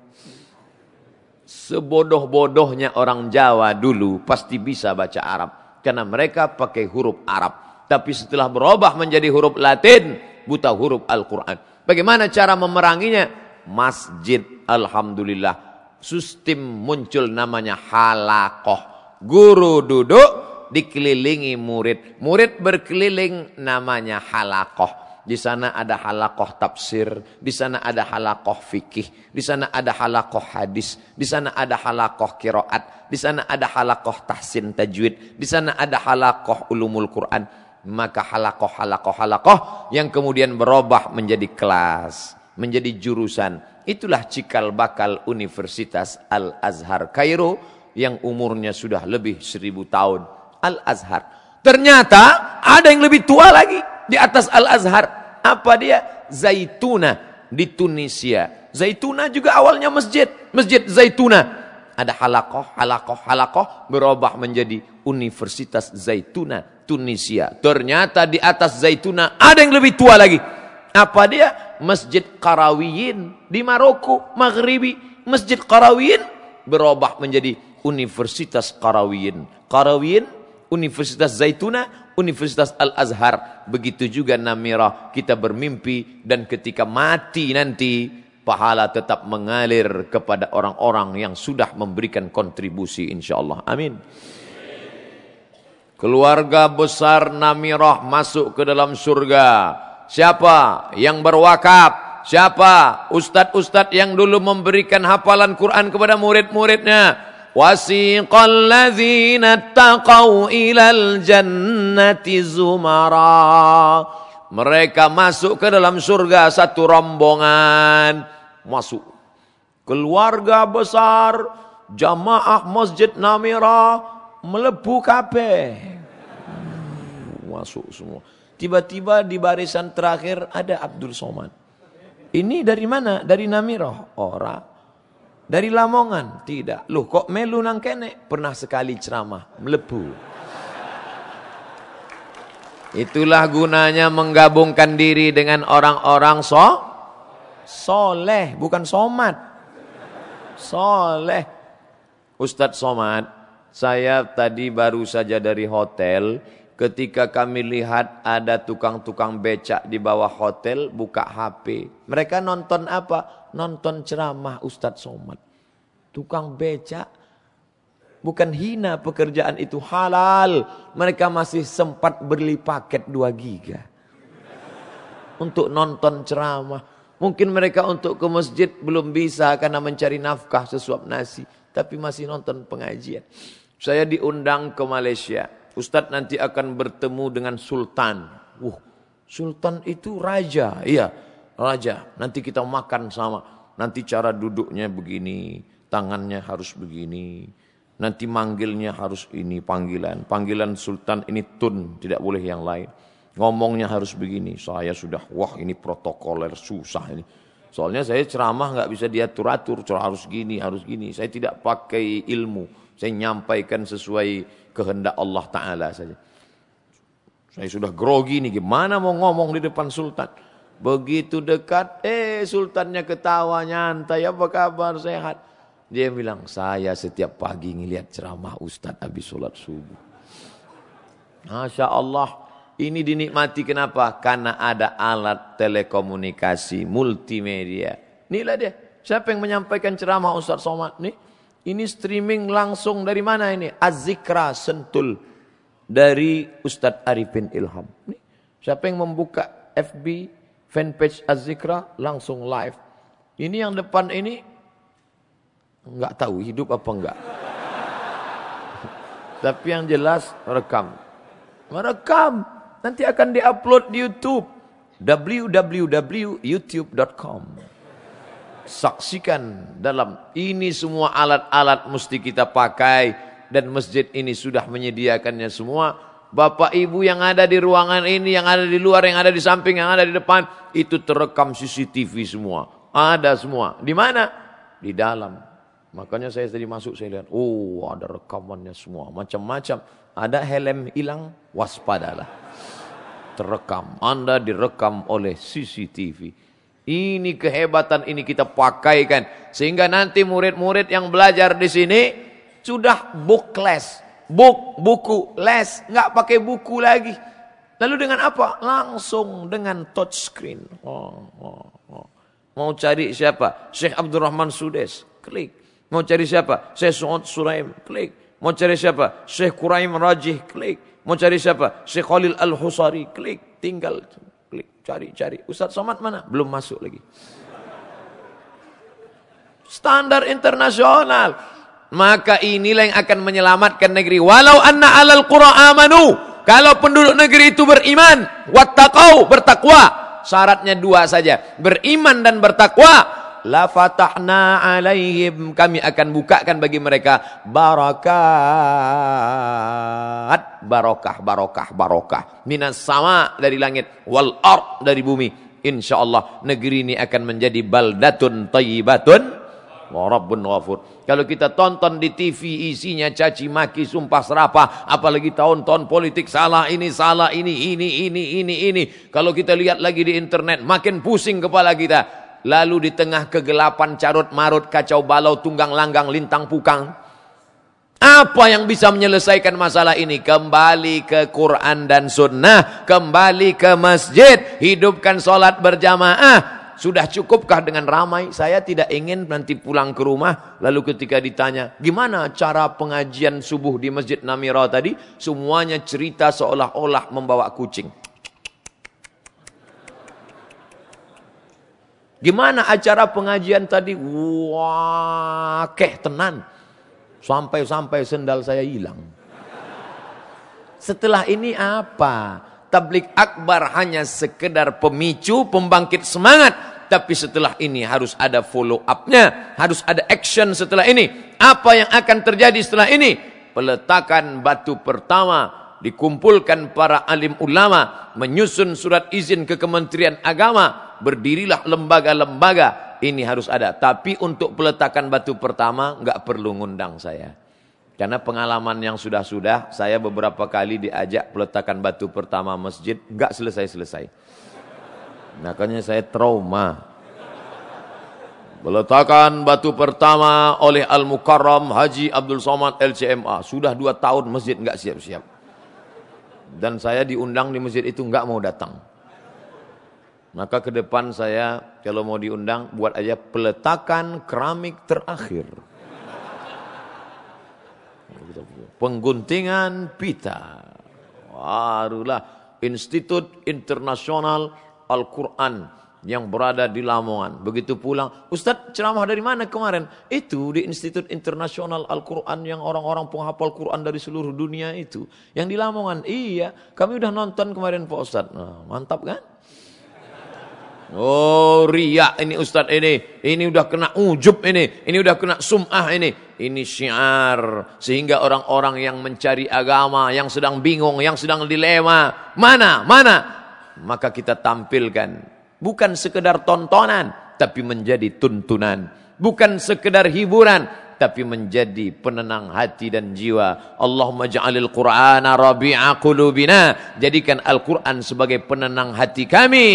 Sebodoh-bodohnya orang Jawa dulu pasti bisa baca Arab. Karena mereka pakai huruf Arab. Tapi setelah berubah menjadi huruf Latin, buta huruf Al-Quran. Bagaimana cara memeranginya? Masjid, Alhamdulillah. Sistem muncul namanya halakoh. Guru duduk, dikelilingi murid. Murid berkeliling namanya halakoh. Di sana ada halakoh tafsir, di sana ada halakoh fikih, di sana ada halakoh hadis, di sana ada halakoh kiroat, di sana ada halakoh tahsin tajwid, di sana ada halakoh ulumul Quran. Maka halakoh, halakoh, halakoh yang kemudian berubah menjadi kelas, menjadi jurusan. Itulah cikal bakal Universitas Al-Azhar Kairo yang umurnya sudah lebih seribu tahun. Al-Azhar. Ternyata ada yang lebih tua lagi di atas Al-Azhar. Apa dia? Zaituna di Tunisia. Zaituna juga awalnya masjid. Masjid Zaituna. Ada halakoh, halakoh, halakoh. Berubah menjadi Universitas Zaituna Tunisia. Ternyata di atas Zaituna ada yang lebih tua lagi. Apa dia? Masjid Karawiyin di Maroko, Maghribi. Masjid Karawiyin berubah menjadi Universitas Karawiyin. Karawiyin, Universitas Zaituna Universitas Al-Azhar. Begitu juga Namirah, kita bermimpi dan ketika mati nanti, pahala tetap mengalir kepada orang-orang yang sudah memberikan kontribusi insyaAllah. Amin. Keluarga besar Namirah masuk ke dalam surga. Siapa yang berwakaf? Siapa ustadz-ustadz yang dulu memberikan hafalan Quran kepada murid-muridnya? وسيق الذين اتقوا إلى الجنة زمرا mereka masuk ke dalam surga satu rombongan masuk keluarga besar jamaah masjid Namira melebu kabeh masuk semua tiba-tiba di barisan terakhir ada Abdul Somad ini dari mana dari Namira Oh, dari Lamongan? Tidak. Loh kok melu nang kene? Pernah sekali ceramah, melebu. Itulah gunanya menggabungkan diri dengan orang-orang so soleh, bukan somat. Soleh. Ustadz Somat, saya tadi baru saja dari hotel, Ketika kami lihat ada tukang-tukang becak di bawah hotel buka HP. Mereka nonton apa? Nonton ceramah Ustadz Somad. Tukang becak bukan hina pekerjaan itu halal. Mereka masih sempat beli paket 2 giga. Untuk nonton ceramah. Mungkin mereka untuk ke masjid belum bisa karena mencari nafkah sesuap nasi. Tapi masih nonton pengajian. Saya diundang ke Malaysia Ustadz nanti akan bertemu dengan sultan. Wuh, sultan itu raja. Iya, raja. Nanti kita makan sama. Nanti cara duduknya begini, tangannya harus begini. Nanti manggilnya harus ini panggilan. Panggilan sultan ini tun, tidak boleh yang lain. Ngomongnya harus begini. Saya sudah wah ini protokoler susah ini. Soalnya saya ceramah nggak bisa diatur-atur, harus gini, harus gini. Saya tidak pakai ilmu. Saya nyampaikan sesuai kehendak Allah Ta'ala saja. Saya sudah grogi nih, gimana mau ngomong di depan Sultan. Begitu dekat, eh Sultannya ketawa nyantai, apa kabar, sehat. Dia bilang, saya setiap pagi ngelihat ceramah Ustadz habis sholat subuh. Masya Allah, ini dinikmati kenapa? Karena ada alat telekomunikasi, multimedia. Inilah dia, siapa yang menyampaikan ceramah Ustadz Somad nih? Ini streaming langsung dari mana ini? az Sentul dari Ustadz Arifin Ilham. siapa yang membuka FB fanpage az langsung live. Ini yang depan ini nggak tahu hidup apa enggak. Tapi yang jelas rekam. Merekam. Nanti akan diupload di YouTube. www.youtube.com saksikan dalam ini semua alat-alat mesti kita pakai dan masjid ini sudah menyediakannya semua. Bapak ibu yang ada di ruangan ini, yang ada di luar, yang ada di samping, yang ada di depan, itu terekam CCTV semua. Ada semua. Di mana? Di dalam. Makanya saya tadi masuk saya lihat, oh ada rekamannya semua, macam-macam. Ada helm hilang, waspadalah. Terekam. Anda direkam oleh CCTV. Ini kehebatan ini kita pakaikan sehingga nanti murid-murid yang belajar di sini sudah book class, book buku les, nggak pakai buku lagi. Lalu dengan apa? Langsung dengan touch screen. Oh, oh, oh. Mau cari siapa? Syekh Abdurrahman Sudes, klik. Mau cari siapa? Syekh Suud Suraim, klik. Mau cari siapa? Syekh Quraim Rajih, klik. Mau cari siapa? Syekh Khalil Al-Husari, klik. Tinggal Cari-cari. Ustadz Somad mana? Belum masuk lagi. Standar internasional. Maka inilah yang akan menyelamatkan negeri. Walau anna alal qura amanu. Kalau penduduk negeri itu beriman. Wattaqau, bertakwa. Syaratnya dua saja. Beriman dan bertakwa la fatahna alaihim kami akan bukakan bagi mereka barakat barokah barokah barokah minas sama dari langit wal ar dari bumi insyaallah negeri ini akan menjadi baldatun thayyibatun warabbun ghafur. Kalau kita tonton di TV isinya caci maki, sumpah serapah, apalagi tahun-tahun politik salah ini, salah ini, ini, ini, ini, ini. Kalau kita lihat lagi di internet makin pusing kepala kita lalu di tengah kegelapan carut marut kacau balau tunggang langgang lintang pukang apa yang bisa menyelesaikan masalah ini? Kembali ke Quran dan Sunnah. Kembali ke masjid. Hidupkan sholat berjamaah. Sudah cukupkah dengan ramai? Saya tidak ingin nanti pulang ke rumah. Lalu ketika ditanya, gimana cara pengajian subuh di Masjid Namira tadi? Semuanya cerita seolah-olah membawa kucing. Gimana acara pengajian tadi? Wah, keh tenan. Sampai-sampai sendal saya hilang. Setelah ini apa? Tablik akbar hanya sekedar pemicu, pembangkit semangat. Tapi setelah ini harus ada follow up-nya. Harus ada action setelah ini. Apa yang akan terjadi setelah ini? Peletakan batu pertama dikumpulkan para alim ulama, menyusun surat izin ke Kementerian Agama, berdirilah lembaga-lembaga. Ini harus ada. Tapi untuk peletakan batu pertama nggak perlu ngundang saya. Karena pengalaman yang sudah-sudah, saya beberapa kali diajak peletakan batu pertama masjid, nggak selesai-selesai. Makanya saya trauma. Peletakan batu pertama oleh Al-Mukarram Haji Abdul Somad LCMA. Sudah dua tahun masjid nggak siap-siap. Dan saya diundang di masjid itu nggak mau datang. Maka ke depan saya kalau mau diundang buat aja peletakan keramik terakhir. Pengguntingan pita. Barulah Institut Internasional Al-Quran yang berada di Lamongan. Begitu pulang, Ustadz ceramah dari mana kemarin? Itu di Institut Internasional Al-Quran yang orang-orang penghafal Quran dari seluruh dunia itu. Yang di Lamongan, iya. Kami udah nonton kemarin Pak Ustadz. Nah, mantap kan? Oh riak ini ustadz ini, ini udah kena ujub ini, ini udah kena sum'ah ini. Ini syiar. Sehingga orang-orang yang mencari agama, yang sedang bingung, yang sedang dilema. Mana, mana? Maka kita tampilkan. Bukan sekedar tontonan, tapi menjadi tuntunan. Bukan sekedar hiburan, tapi menjadi penenang hati dan jiwa. Allahumma ja'alil Qur'ana rabi'a qulubina. Jadikan Al-Qur'an sebagai penenang hati kami.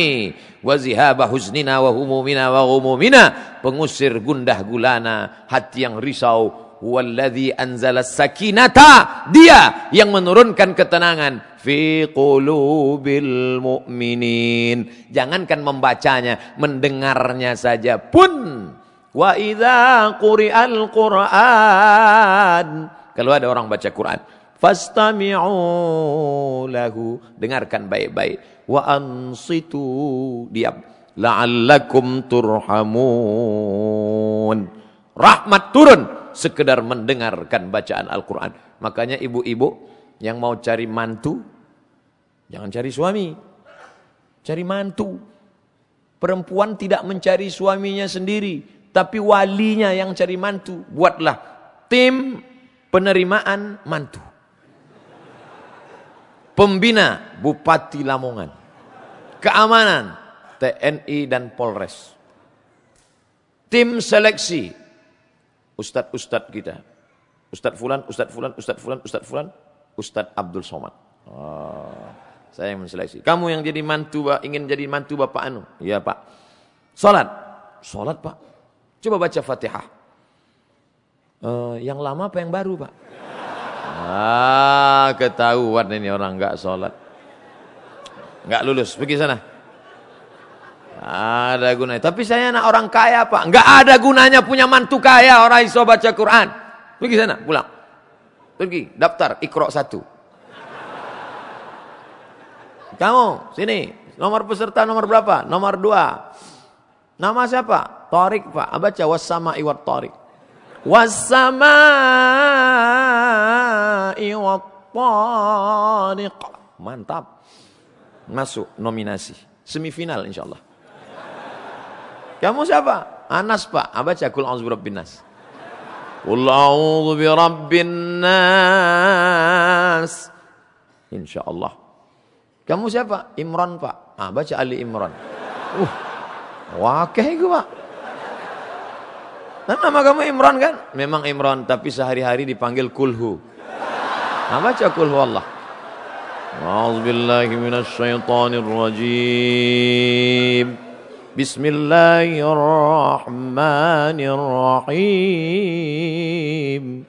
Wa zihaba huznina wa humumina wa gumumina. Pengusir gundah gulana, hati yang risau. Walladhi anzala sakinata. Dia yang menurunkan ketenangan fi qulubil mu'minin. Jangankan membacanya, mendengarnya saja pun Wa idza quri'al Qur'an. Kalau ada orang baca Quran, fastami'u lahu, dengarkan baik-baik. Wa ansitu, diam. La'allakum turhamun. Rahmat turun sekedar mendengarkan bacaan Al-Qur'an. Makanya ibu-ibu yang mau cari mantu jangan cari suami. Cari mantu. Perempuan tidak mencari suaminya sendiri, tapi walinya yang cari mantu, buatlah tim penerimaan mantu. Pembina Bupati Lamongan. Keamanan TNI dan Polres. Tim seleksi ustadz-ustadz kita. Ustadz Fulan, Ustadz Fulan, Ustadz Fulan, Ustadz Fulan, Ustadz Abdul Somad. Oh, saya yang menseleksi. Kamu yang jadi mantu, ingin jadi mantu Bapak Anu. Iya Pak. Salat. Salat Pak. Coba baca Fatihah. Uh, yang lama apa yang baru, Pak? Ah, ketahuan ini orang nggak sholat. nggak lulus, pergi sana. Ada gunanya. Tapi saya anak orang kaya, Pak. nggak ada gunanya punya mantu kaya orang iso baca Quran. Pergi sana, pulang. Pergi, daftar Iqra satu. Kamu, sini. Nomor peserta nomor berapa? Nomor dua. Nama siapa? Tarik Pak. Ah, baca wasama iwat tarik. Wasama iwat tarik. Mantap. Masuk nominasi. Semifinal insyaallah Kamu siapa? Anas Pak. Ah, baca kul auzubirabbin nas. bi rabbi nas. Insya Kamu siapa? Imran Pak. Ah, baca Ali Imran. Uh, wakeh gue, Pak. Kan nama kamu Imran kan? Memang Imran, tapi sehari-hari dipanggil Kulhu. Nama baca Kulhu Allah. Bismillahirrahmanirrahim. Bismillahirrahmanirrahim.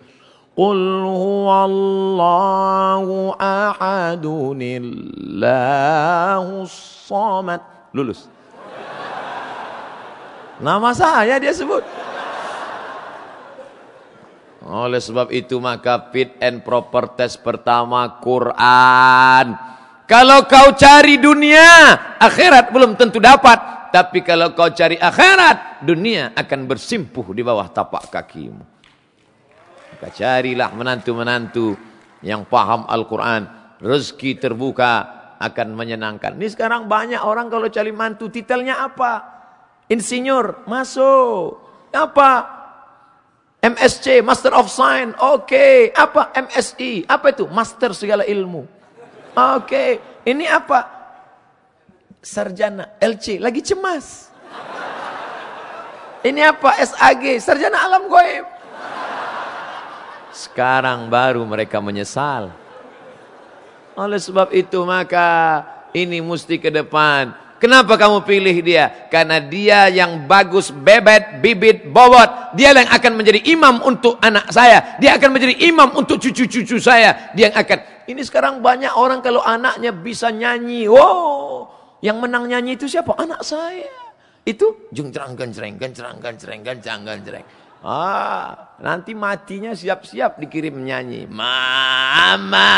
قل هو الله أحد الله الصمد lulus nama saya dia sebut oleh sebab itu maka fit and proper test pertama Quran. Kalau kau cari dunia, akhirat belum tentu dapat. Tapi kalau kau cari akhirat, dunia akan bersimpuh di bawah tapak kakimu. Maka carilah menantu-menantu yang paham Al-Quran. Rezeki terbuka akan menyenangkan. Ini sekarang banyak orang kalau cari mantu, titelnya apa? Insinyur, masuk. Apa? MSC, Master of Science. Oke, okay. apa MSI? Apa itu? Master segala ilmu. Oke, okay. ini apa? Sarjana LC lagi cemas. Ini apa? SAG, sarjana alam goib. Sekarang baru mereka menyesal. Oleh sebab itu maka ini mesti ke depan Kenapa kamu pilih dia? Karena dia yang bagus bebet, bibit, bobot. Dia yang akan menjadi imam untuk anak saya. Dia akan menjadi imam untuk cucu-cucu saya. Dia yang akan. Ini sekarang banyak orang kalau anaknya bisa nyanyi. Wow. Yang menang nyanyi itu siapa? Anak saya. Itu jengcerang gencereng, gencerang gencereng, gencerang gencereng. Ah, nanti matinya siap-siap dikirim nyanyi. Mama.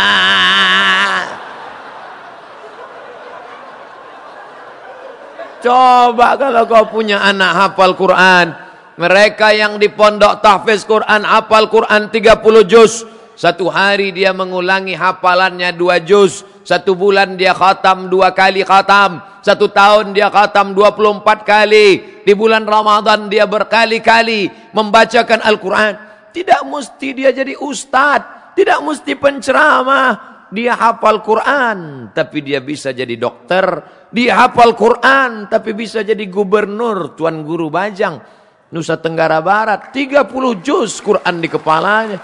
Coba kalau kau punya anak hafal Quran. Mereka yang di pondok tahfiz Quran, hafal Quran 30 juz. Satu hari dia mengulangi hafalannya dua juz. Satu bulan dia khatam dua kali khatam. Satu tahun dia khatam 24 kali. Di bulan Ramadan dia berkali-kali membacakan Al-Quran. Tidak mesti dia jadi ustadz. Tidak mesti penceramah. Dia hafal Quran, tapi dia bisa jadi dokter. Dia hafal Quran, tapi bisa jadi gubernur, tuan guru bajang. Nusa Tenggara Barat, 30 juz Quran di kepalanya.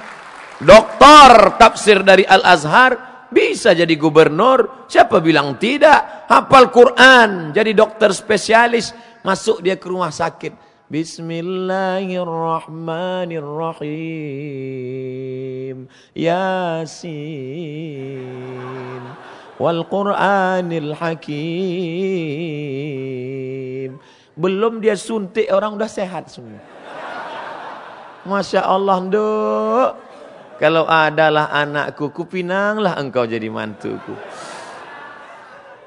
Doktor tafsir dari Al-Azhar, bisa jadi gubernur. Siapa bilang tidak? Hafal Quran, jadi dokter spesialis. Masuk dia ke rumah sakit Bismillahirrahmanirrahim. Yasin. Wal Hakim. Belum dia suntik orang udah sehat semua. Masya Allah nduk. Kalau adalah anakku, kupinanglah engkau jadi mantuku.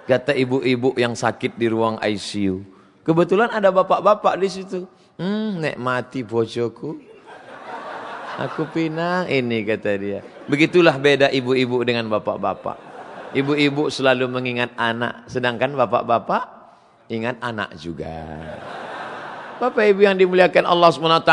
Kata ibu-ibu yang sakit di ruang ICU. Kebetulan ada bapak-bapak di situ. Hmm, nek mati bojoku. Aku pinang ini kata dia. Begitulah beda ibu-ibu dengan bapak-bapak. Ibu-ibu selalu mengingat anak, sedangkan bapak-bapak ingat anak juga. Bapak Ibu yang dimuliakan Allah SWT,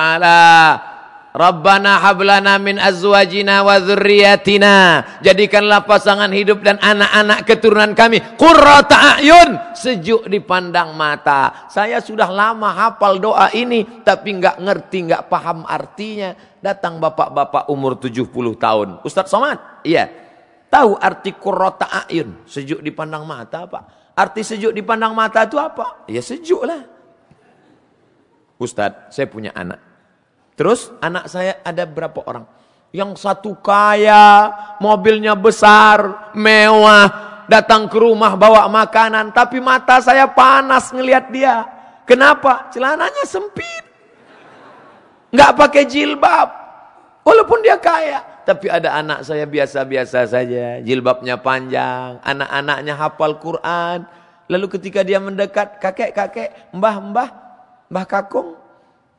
Rabbana hablana min azwajina wa dzurriyyatina. Jadikanlah pasangan hidup dan anak-anak keturunan kami qurrata a'yun, sejuk dipandang mata. Saya sudah lama hafal doa ini tapi enggak ngerti, enggak paham artinya. Datang bapak-bapak umur 70 tahun. Ustaz Somad, iya. Tahu arti qurrata a'yun, sejuk dipandang mata, Pak? Arti sejuk dipandang mata itu apa? Ya lah. Ustaz, saya punya anak Terus anak saya ada berapa orang? Yang satu kaya, mobilnya besar, mewah, datang ke rumah bawa makanan, tapi mata saya panas ngelihat dia. Kenapa? Celananya sempit. Nggak pakai jilbab. Walaupun dia kaya, tapi ada anak saya biasa-biasa saja, jilbabnya panjang, anak-anaknya hafal Quran. Lalu ketika dia mendekat, kakek-kakek, mbah-mbah, mbah kakung,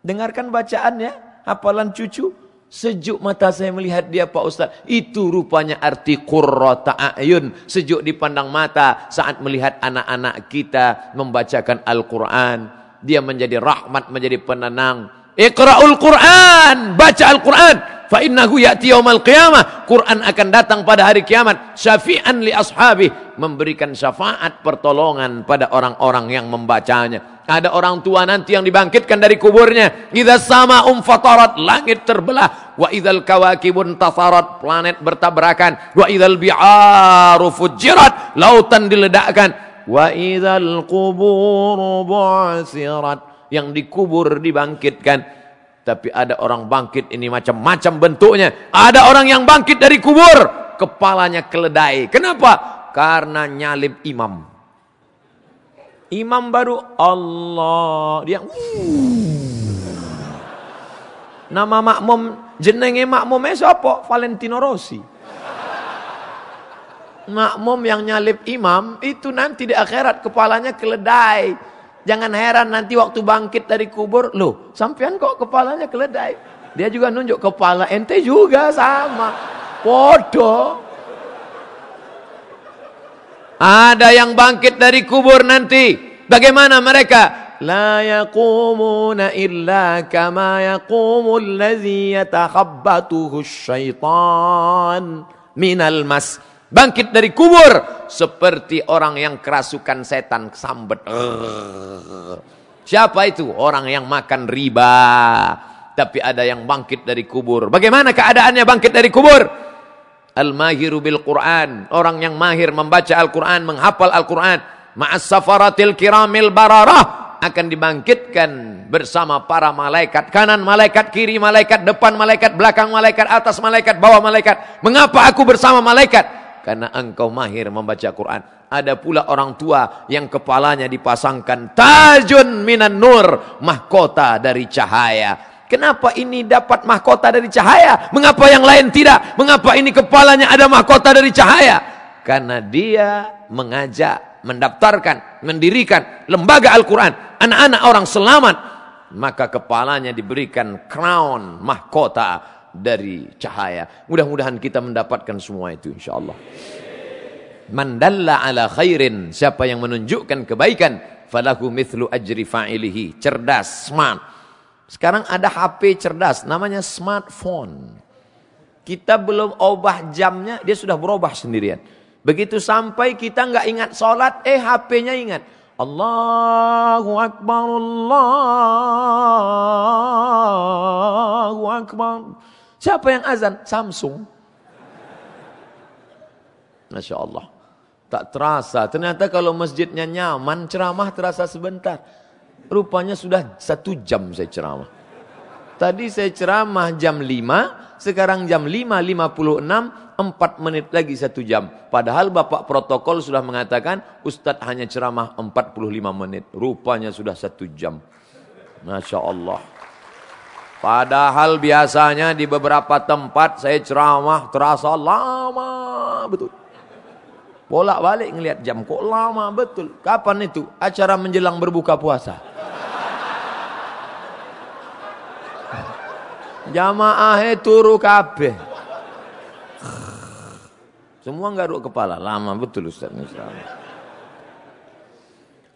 dengarkan bacaannya, hafalan cucu. Sejuk mata saya melihat dia Pak Ustaz. Itu rupanya arti qurrata ayun. Sejuk dipandang mata saat melihat anak-anak kita membacakan Al-Quran. Dia menjadi rahmat, menjadi penenang. Iqra'ul Quran, baca Al-Quran. Fa innahu ya'ti yaumal qiyamah. Quran akan datang pada hari kiamat. Syafi'an li ashabi, memberikan syafaat pertolongan pada orang-orang yang membacanya. Ada orang tua nanti yang dibangkitkan dari kuburnya. Idza sama umfatarat, langit terbelah. Wa idzal kawakibun tafarat, planet bertabrakan. Wa idzal bi'aru fujirat, lautan diledakkan. Wa idzal qubur bu'sirat, yang dikubur dibangkitkan. Tapi ada orang bangkit ini macam-macam bentuknya. Ada orang yang bangkit dari kubur, kepalanya keledai. Kenapa? Karena nyalip imam. Imam baru Allah. Dia Nama makmum jenenge makmumnya e siapa? Valentino Rossi. Makmum yang nyalip imam itu nanti di akhirat kepalanya keledai. Jangan heran nanti waktu bangkit dari kubur, loh, sampean kok kepalanya keledai? Dia juga nunjuk kepala ente juga sama. Bodoh. Ada yang bangkit dari kubur nanti. Bagaimana mereka? La yaqumuna illa kama yaqumul ladzi yatakhabbatuhu syaitan minal mas. Bangkit dari kubur seperti orang yang kerasukan setan sambet. Siapa itu? Orang yang makan riba. Tapi ada yang bangkit dari kubur. Bagaimana keadaannya bangkit dari kubur? Al-mahiru bil Quran. Orang yang mahir membaca Al-Quran, menghafal Al-Quran. Ma'as safaratil kiramil bararah. Akan dibangkitkan bersama para malaikat. Kanan malaikat, kiri malaikat, depan malaikat, belakang malaikat, atas malaikat, bawah malaikat. Mengapa aku bersama malaikat? Karena engkau mahir membaca Quran. Ada pula orang tua yang kepalanya dipasangkan tajun minan nur. Mahkota dari cahaya Kenapa ini dapat mahkota dari cahaya? Mengapa yang lain tidak? Mengapa ini kepalanya ada mahkota dari cahaya? Karena dia mengajak, mendaftarkan, mendirikan lembaga Al-Quran. Anak-anak orang selamat. Maka kepalanya diberikan crown, mahkota dari cahaya. Mudah-mudahan kita mendapatkan semua itu insya Allah. Mandalla ala khairin. Siapa yang menunjukkan kebaikan. Falahu mithlu ajri fa'ilihi. Cerdas, smart sekarang ada HP cerdas namanya smartphone. Kita belum obah jamnya, dia sudah berubah sendirian. Begitu sampai kita nggak ingat sholat, eh HP-nya ingat. Allahu Akbar, Allahu Akbar. Siapa yang azan? Samsung. Masya Allah. Tak terasa. Ternyata kalau masjidnya nyaman, ceramah terasa sebentar. Rupanya sudah satu jam saya ceramah. Tadi saya ceramah jam 5, sekarang jam 5.56, 4 menit lagi satu jam. Padahal Bapak Protokol sudah mengatakan, Ustadz hanya ceramah 45 menit. Rupanya sudah satu jam. Masya Allah. Padahal biasanya di beberapa tempat saya ceramah terasa lama betul. Bolak balik ngelihat jam kok lama betul. Kapan itu? Acara menjelang berbuka puasa. Jamaah e turu kabeh. Semua garuk kepala, lama betul Ustaz Ustaz.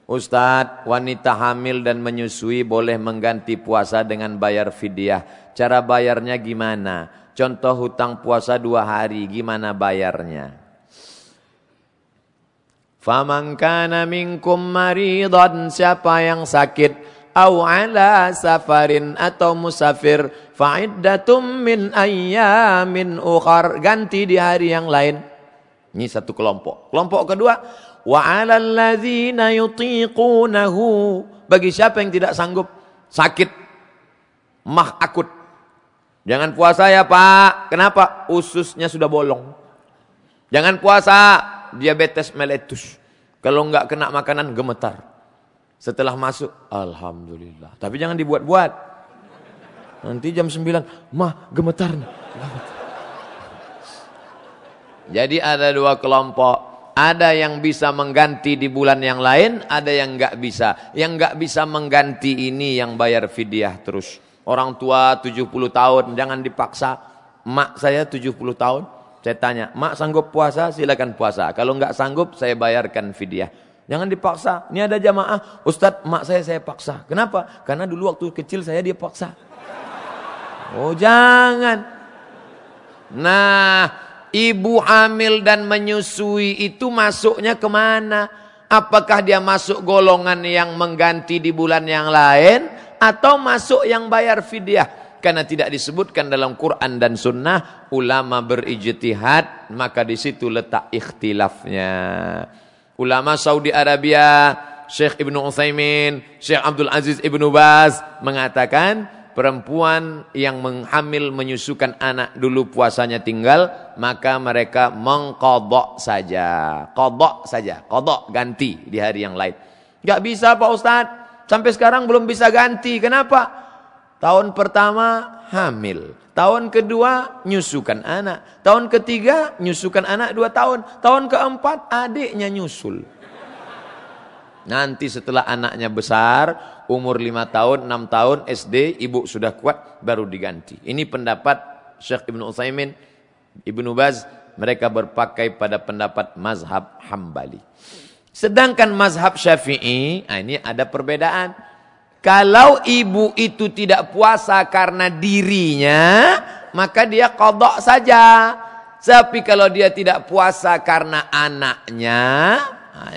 Ustadz, wanita hamil dan menyusui boleh mengganti puasa dengan bayar fidyah. Cara bayarnya gimana? Contoh hutang puasa dua hari, gimana bayarnya? Faman kana minkum maridan, siapa yang sakit? au ala safarin atau musafir fa'iddatum min ayyamin ukhar ganti di hari yang lain ini satu kelompok kelompok kedua wa 'alal ladzina yutiqunahu bagi siapa yang tidak sanggup sakit mah akut jangan puasa ya Pak kenapa ususnya sudah bolong jangan puasa diabetes meletus kalau enggak kena makanan gemetar setelah masuk, Alhamdulillah. Tapi jangan dibuat-buat. Nanti jam 9, mah gemetar. Jadi ada dua kelompok. Ada yang bisa mengganti di bulan yang lain, ada yang nggak bisa. Yang nggak bisa mengganti ini yang bayar fidyah terus. Orang tua 70 tahun, jangan dipaksa. Mak saya 70 tahun, saya tanya, mak sanggup puasa? Silakan puasa. Kalau nggak sanggup, saya bayarkan fidyah. Jangan dipaksa. Ini ada jamaah, Ustadz, mak saya saya paksa. Kenapa? Karena dulu waktu kecil saya dia paksa. Oh jangan. Nah, ibu hamil dan menyusui itu masuknya kemana? Apakah dia masuk golongan yang mengganti di bulan yang lain? Atau masuk yang bayar fidyah? karena tidak disebutkan dalam Quran dan Sunnah ulama berijtihad maka di situ letak ikhtilafnya Ulama Saudi Arabia, Syekh Ibnu Utsaimin, Syekh Abdul Aziz Ibnu Baz mengatakan perempuan yang menghamil menyusukan anak dulu puasanya tinggal, maka mereka mengkodok saja. Kodok saja, kodok ganti di hari yang lain. Gak bisa Pak Ustadz, sampai sekarang belum bisa ganti. Kenapa? Tahun pertama hamil. Tahun kedua nyusukan anak. Tahun ketiga nyusukan anak dua tahun. Tahun keempat adiknya nyusul. Nanti setelah anaknya besar, umur lima tahun, enam tahun, SD, ibu sudah kuat, baru diganti. Ini pendapat Syekh Ibn Utsaimin, Ibn Baz, mereka berpakai pada pendapat mazhab Hambali. Sedangkan mazhab Syafi'i, ah, ini ada perbedaan. Kalau ibu itu tidak puasa karena dirinya, maka dia kodok saja. Tapi kalau dia tidak puasa karena anaknya, nah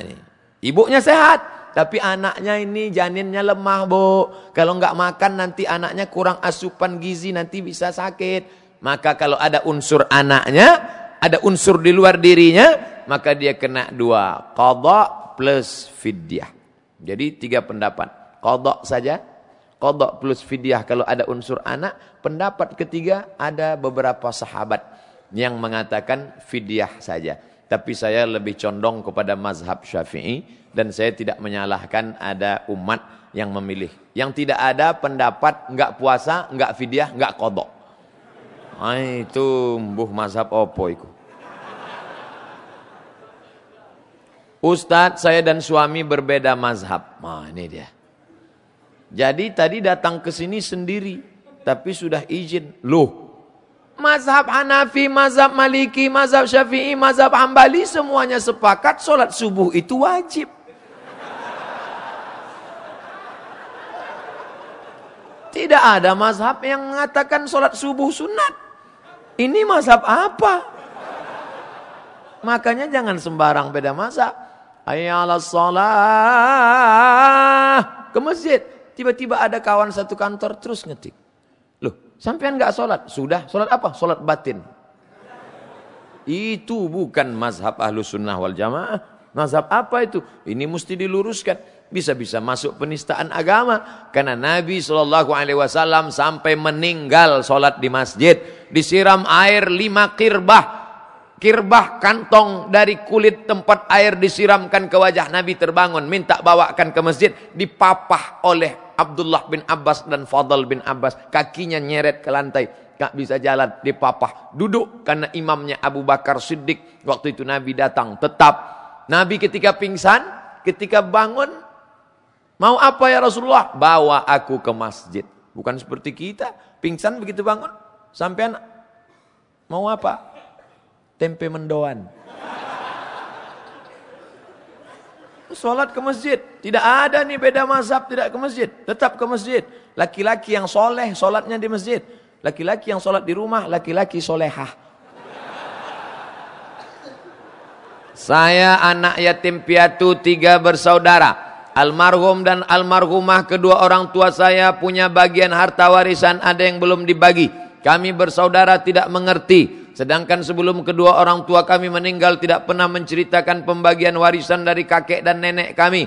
ibunya sehat, tapi anaknya ini janinnya lemah, Bu. Kalau nggak makan nanti anaknya kurang asupan gizi, nanti bisa sakit. Maka kalau ada unsur anaknya, ada unsur di luar dirinya, maka dia kena dua, kodok plus fidyah. Jadi tiga pendapat kodok saja. Kodok plus fidyah kalau ada unsur anak. Pendapat ketiga ada beberapa sahabat yang mengatakan fidyah saja. Tapi saya lebih condong kepada mazhab syafi'i. Dan saya tidak menyalahkan ada umat yang memilih. Yang tidak ada pendapat nggak puasa, nggak fidyah, nggak kodok. Ay, ah, itu mbuh mazhab opo iku. Ustadz, saya dan suami berbeda mazhab. Nah, ini dia. Jadi tadi datang ke sini sendiri, tapi sudah izin. Loh, mazhab Hanafi, mazhab Maliki, mazhab Syafi'i, mazhab Hambali semuanya sepakat sholat subuh itu wajib. Tidak ada mazhab yang mengatakan sholat subuh sunat. Ini mazhab apa? Makanya jangan sembarang beda mazhab. Ayolah sholat. Ke masjid. Tiba-tiba ada kawan satu kantor terus ngetik. Loh, sampean nggak sholat? Sudah, sholat apa? Sholat batin. Itu bukan mazhab ahlu sunnah wal jamaah. Mazhab apa itu? Ini mesti diluruskan. Bisa-bisa masuk penistaan agama. Karena Nabi SAW sampai meninggal sholat di masjid. Disiram air lima kirbah kirbah kantong dari kulit tempat air disiramkan ke wajah Nabi terbangun minta bawakan ke masjid dipapah oleh Abdullah bin Abbas dan Fadl bin Abbas kakinya nyeret ke lantai nggak bisa jalan dipapah duduk karena imamnya Abu Bakar Siddiq waktu itu Nabi datang tetap Nabi ketika pingsan ketika bangun mau apa ya Rasulullah bawa aku ke masjid bukan seperti kita pingsan begitu bangun sampean mau apa tempe mendoan sholat ke masjid. Tidak ada nih beda mazhab tidak ke masjid. Tetap ke masjid. Laki-laki yang soleh, sholatnya di masjid. Laki-laki yang sholat di rumah, laki-laki solehah. Saya anak yatim piatu tiga bersaudara. Almarhum dan almarhumah kedua orang tua saya punya bagian harta warisan ada yang belum dibagi. Kami bersaudara tidak mengerti Sedangkan sebelum kedua orang tua kami meninggal tidak pernah menceritakan pembagian warisan dari kakek dan nenek kami.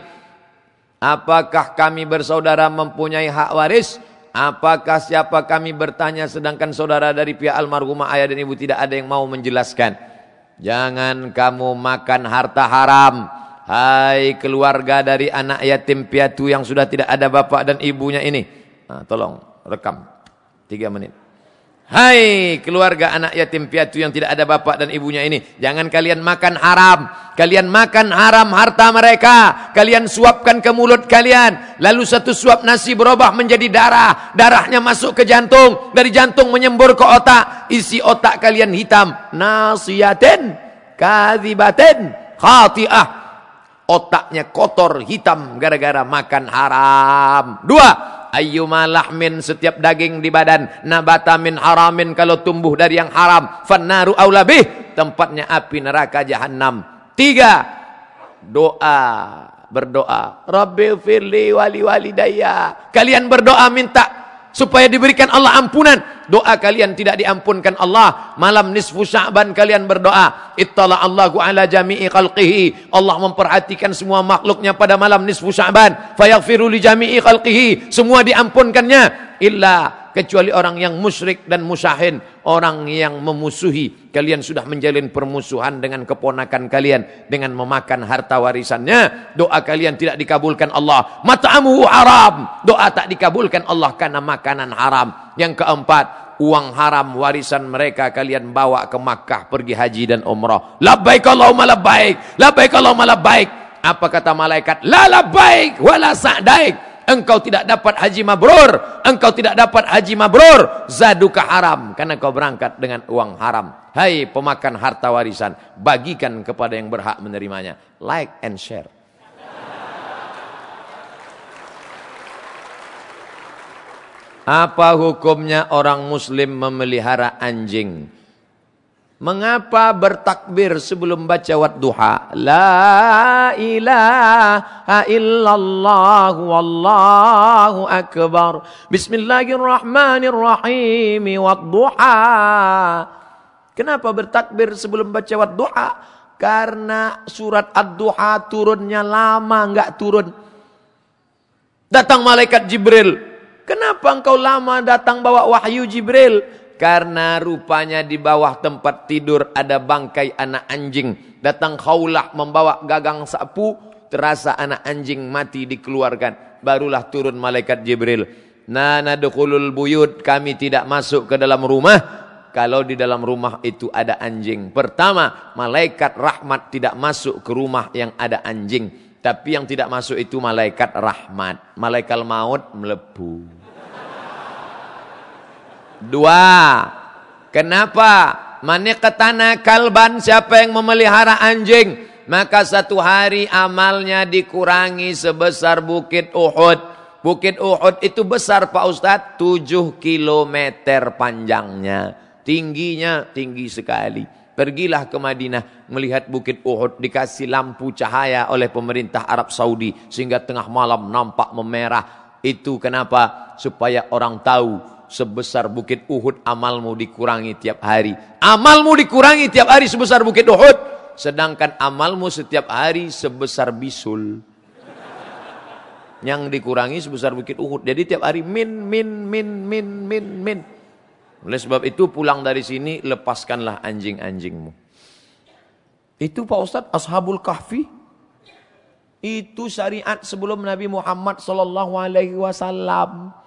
Apakah kami bersaudara mempunyai hak waris? Apakah siapa kami bertanya sedangkan saudara dari pihak almarhumah ayah dan ibu tidak ada yang mau menjelaskan. Jangan kamu makan harta haram. Hai keluarga dari anak yatim piatu yang sudah tidak ada bapak dan ibunya ini. Nah, tolong rekam. Tiga menit. Hai keluarga anak yatim piatu yang tidak ada bapak dan ibunya ini Jangan kalian makan haram Kalian makan haram harta mereka Kalian suapkan ke mulut kalian Lalu satu suap nasi berubah menjadi darah Darahnya masuk ke jantung Dari jantung menyembur ke otak Isi otak kalian hitam Nasiyatin Kazibatin. Khati'ah Otaknya kotor hitam gara-gara makan haram Dua ayyuma lahmin setiap daging di badan nabata min haramin kalau tumbuh dari yang haram fannaru aula bih tempatnya api neraka jahanam tiga doa berdoa rabbi firli wali wali daya kalian berdoa minta supaya diberikan Allah ampunan. Doa kalian tidak diampunkan Allah. Malam nisfu Sya'ban kalian berdoa. Ittala Allahu ala jami'i khalqihi. Allah memperhatikan semua makhluknya pada malam nisfu Sya'ban. Fayaghfiru li jami'i khalqihi. Semua diampunkannya illa kecuali orang yang musyrik dan musahin, orang yang memusuhi. Kalian sudah menjalin permusuhan dengan keponakan kalian dengan memakan harta warisannya. Doa kalian tidak dikabulkan Allah. Matamu haram. Doa tak dikabulkan Allah karena makanan haram. Yang keempat, uang haram warisan mereka kalian bawa ke Makkah pergi haji dan umrah. Labbaik Allahumma labbaik. Labbaik Allahumma labbaik. Apa kata malaikat? La labbaik wala sa'daik engkau tidak dapat haji mabrur, engkau tidak dapat haji mabrur, zaduka haram karena kau berangkat dengan uang haram. Hai pemakan harta warisan, bagikan kepada yang berhak menerimanya. Like and share. Apa hukumnya orang muslim memelihara anjing? Mengapa bertakbir sebelum baca wat duha? La ilaha illallah wallahu akbar. Bismillahirrahmanirrahim wat duha. Kenapa bertakbir sebelum baca wat duha? Karena surat ad-duha turunnya lama enggak turun. Datang malaikat Jibril. Kenapa engkau lama datang bawa wahyu Jibril? Karena rupanya di bawah tempat tidur ada bangkai anak anjing. Datang khaulah membawa gagang sapu. Terasa anak anjing mati dikeluarkan. Barulah turun malaikat Jibril. Nana dukulul buyut. Kami tidak masuk ke dalam rumah. Kalau di dalam rumah itu ada anjing. Pertama, malaikat rahmat tidak masuk ke rumah yang ada anjing. Tapi yang tidak masuk itu malaikat rahmat. Malaikat maut melepuh. Dua. Kenapa? Manikatana kalban siapa yang memelihara anjing. Maka satu hari amalnya dikurangi sebesar bukit Uhud. Bukit Uhud itu besar Pak Ustadz. 7 km panjangnya. Tingginya tinggi sekali. Pergilah ke Madinah melihat bukit Uhud dikasih lampu cahaya oleh pemerintah Arab Saudi sehingga tengah malam nampak memerah. Itu kenapa? Supaya orang tahu sebesar bukit Uhud amalmu dikurangi tiap hari. Amalmu dikurangi tiap hari sebesar bukit Uhud. Sedangkan amalmu setiap hari sebesar bisul. Yang dikurangi sebesar bukit Uhud. Jadi tiap hari min, min, min, min, min, min. Oleh sebab itu pulang dari sini lepaskanlah anjing-anjingmu. Itu Pak Ustadz Ashabul Kahfi. Itu syariat sebelum Nabi Muhammad Sallallahu Alaihi Wasallam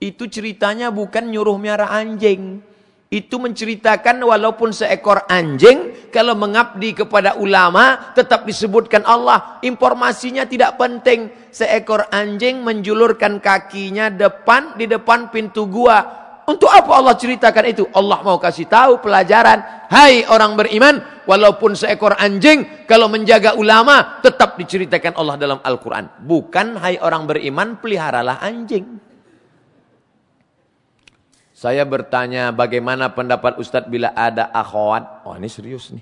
itu ceritanya bukan nyuruh miara anjing. Itu menceritakan walaupun seekor anjing kalau mengabdi kepada ulama tetap disebutkan Allah. Informasinya tidak penting. Seekor anjing menjulurkan kakinya depan di depan pintu gua. Untuk apa Allah ceritakan itu? Allah mau kasih tahu pelajaran. Hai orang beriman, walaupun seekor anjing kalau menjaga ulama tetap diceritakan Allah dalam Al-Qur'an. Bukan hai orang beriman peliharalah anjing. Saya bertanya bagaimana pendapat Ustadz bila ada akhwat. Oh ini serius nih.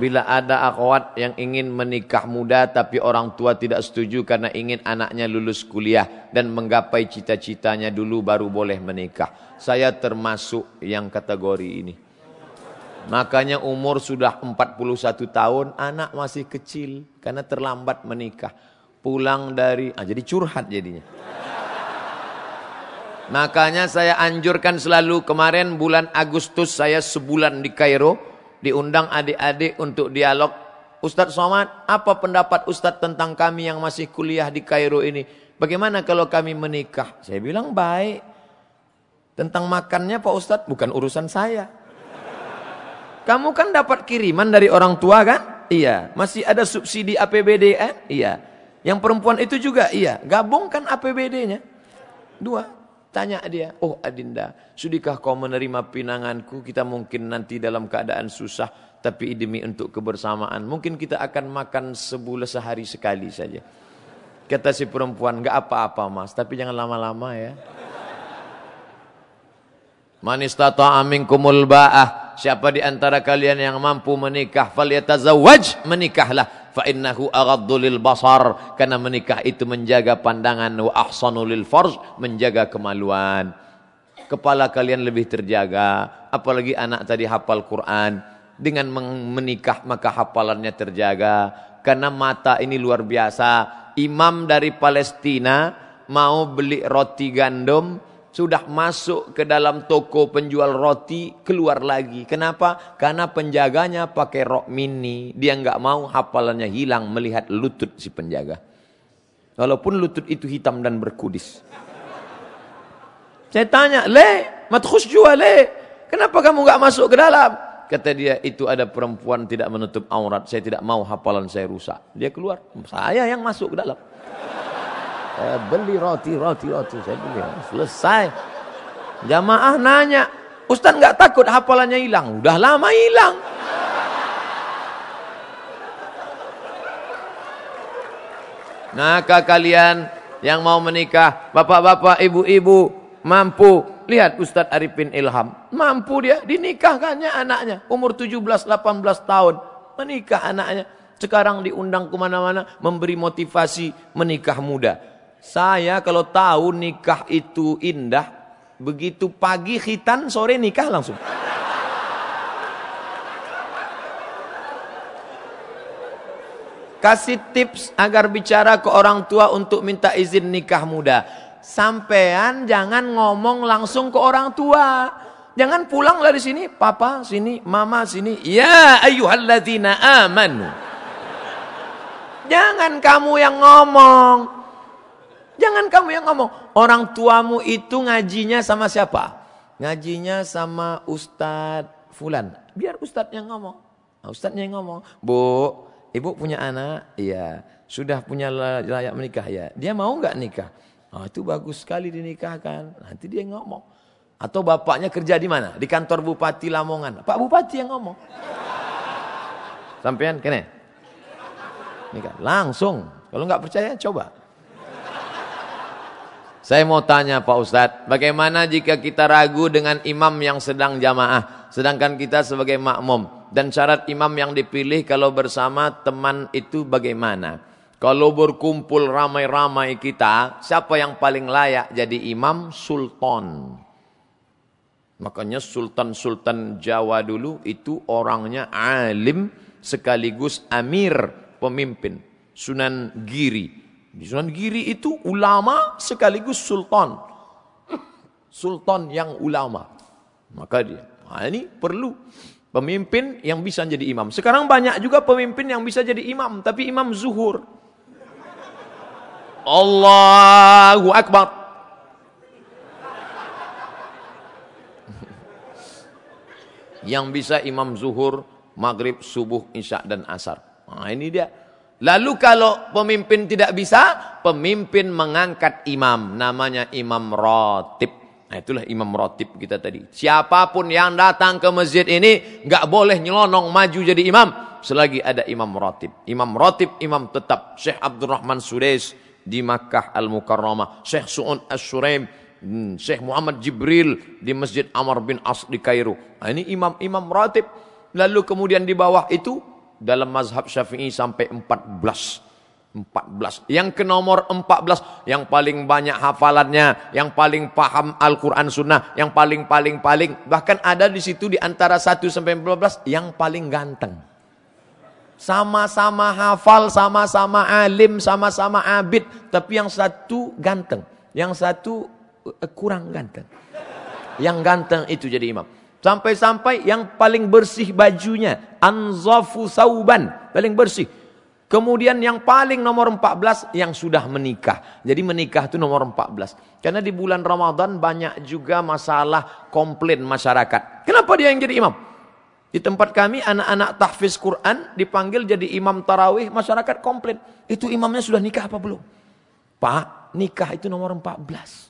Bila ada akhwat yang ingin menikah muda tapi orang tua tidak setuju karena ingin anaknya lulus kuliah dan menggapai cita-citanya dulu baru boleh menikah. Saya termasuk yang kategori ini. Makanya umur sudah 41 tahun, anak masih kecil karena terlambat menikah. Pulang dari, ah jadi curhat jadinya. Makanya saya anjurkan selalu kemarin bulan Agustus saya sebulan di Kairo diundang adik-adik untuk dialog. Ustadz Somad, apa pendapat Ustadz tentang kami yang masih kuliah di Kairo ini? Bagaimana kalau kami menikah? Saya bilang baik. Tentang makannya Pak Ustadz bukan urusan saya. Kamu kan dapat kiriman dari orang tua kan? Iya. Masih ada subsidi APBD kan? Iya. Yang perempuan itu juga iya. Gabungkan APBD-nya. Dua. Tanya dia, oh Adinda, sudikah kau menerima pinanganku? Kita mungkin nanti dalam keadaan susah, tapi demi untuk kebersamaan. Mungkin kita akan makan sebulan sehari sekali saja. Kata si perempuan, gak apa-apa mas, tapi jangan lama-lama ya. manis Manistata aminkumul ba'ah. Siapa di antara kalian yang mampu menikah, zawaj menikahlah fa innahu aghaddu lil basar karena menikah itu menjaga pandangan wa ahsanu lil farj menjaga kemaluan kepala kalian lebih terjaga apalagi anak tadi hafal Quran dengan menikah maka hafalannya terjaga karena mata ini luar biasa imam dari Palestina mau beli roti gandum sudah masuk ke dalam toko penjual roti, keluar lagi. Kenapa? Karena penjaganya pakai rok mini. Dia nggak mau hafalannya hilang melihat lutut si penjaga. Walaupun lutut itu hitam dan berkudis. Saya tanya, Le, matkhus jual Le, kenapa kamu nggak masuk ke dalam? Kata dia, itu ada perempuan tidak menutup aurat. Saya tidak mau hafalan saya rusak. Dia keluar, saya yang masuk ke dalam. Saya eh, beli roti, roti, roti. Saya beli. Selesai. Jamaah nanya. Ustaz nggak takut hafalannya hilang. Udah lama hilang. Maka kalian yang mau menikah, bapak-bapak, ibu-ibu, mampu. Lihat Ustadz Arifin Ilham. Mampu dia, dinikahkannya anaknya. Umur 17-18 tahun. Menikah anaknya. Sekarang diundang kemana-mana, memberi motivasi menikah muda. Saya kalau tahu nikah itu indah, begitu pagi khitan, sore nikah langsung. Kasih tips agar bicara ke orang tua untuk minta izin nikah muda. Sampean jangan ngomong langsung ke orang tua. Jangan pulang dari sini, papa sini, mama sini. Ya ayyuhalladzina amanu. Jangan kamu yang ngomong. Jangan kamu yang ngomong. Orang tuamu itu ngajinya sama siapa? Ngajinya sama Ustadz Fulan. Biar Ustadz yang ngomong. Nah, Ustadz yang ngomong. Bu, ibu punya anak? Iya. Sudah punya layak menikah ya. Dia mau nggak nikah? Oh, itu bagus sekali dinikahkan. Nanti dia ngomong. Atau bapaknya kerja di mana? Di kantor Bupati Lamongan. Pak Bupati yang ngomong. Sampian kene. Nikah. Langsung. Kalau nggak percaya coba. Saya mau tanya Pak Ustadz, bagaimana jika kita ragu dengan imam yang sedang jamaah, sedangkan kita sebagai makmum? Dan syarat imam yang dipilih kalau bersama teman itu bagaimana? Kalau berkumpul ramai-ramai kita, siapa yang paling layak jadi imam? Sultan. Makanya sultan-sultan Jawa dulu itu orangnya alim sekaligus amir, pemimpin. Sunan Giri, di Sunan Giri itu ulama sekaligus sultan. Sultan yang ulama. Maka dia, nah ini perlu pemimpin yang bisa jadi imam. Sekarang banyak juga pemimpin yang bisa jadi imam, tapi imam zuhur. Allahu Akbar. yang bisa imam zuhur, maghrib, subuh, isya dan asar. Nah ini dia Lalu kalau pemimpin tidak bisa, pemimpin mengangkat imam. Namanya imam rotib. Nah itulah imam rotib kita tadi. Siapapun yang datang ke masjid ini, nggak boleh nyelonong maju jadi imam. Selagi ada imam rotib. Imam rotib, imam tetap. Syekh Abdurrahman Sudes di Makkah Al-Mukarramah. Syekh Su'un As-Suraim. Hmm, Syekh Muhammad Jibril di Masjid Amr bin As di Kairo. Nah, ini imam-imam ratib. Lalu kemudian di bawah itu dalam mazhab Syafi'i sampai 14. 14. Yang ke nomor 14, yang paling banyak hafalannya, yang paling paham Al-Quran Sunnah, yang paling-paling-paling. Bahkan ada di situ di antara 1 sampai 14, yang paling ganteng. Sama-sama hafal, sama-sama alim, sama-sama abid. Tapi yang satu ganteng, yang satu eh, kurang ganteng. Yang ganteng itu jadi imam. Sampai-sampai yang paling bersih bajunya. Anzafu sauban. Paling bersih. Kemudian yang paling nomor 14 yang sudah menikah. Jadi menikah itu nomor 14. Karena di bulan Ramadan banyak juga masalah komplain masyarakat. Kenapa dia yang jadi imam? Di tempat kami anak-anak tahfiz Quran dipanggil jadi imam tarawih. Masyarakat komplain. Itu imamnya sudah nikah apa belum? Pak, nikah itu nomor 14.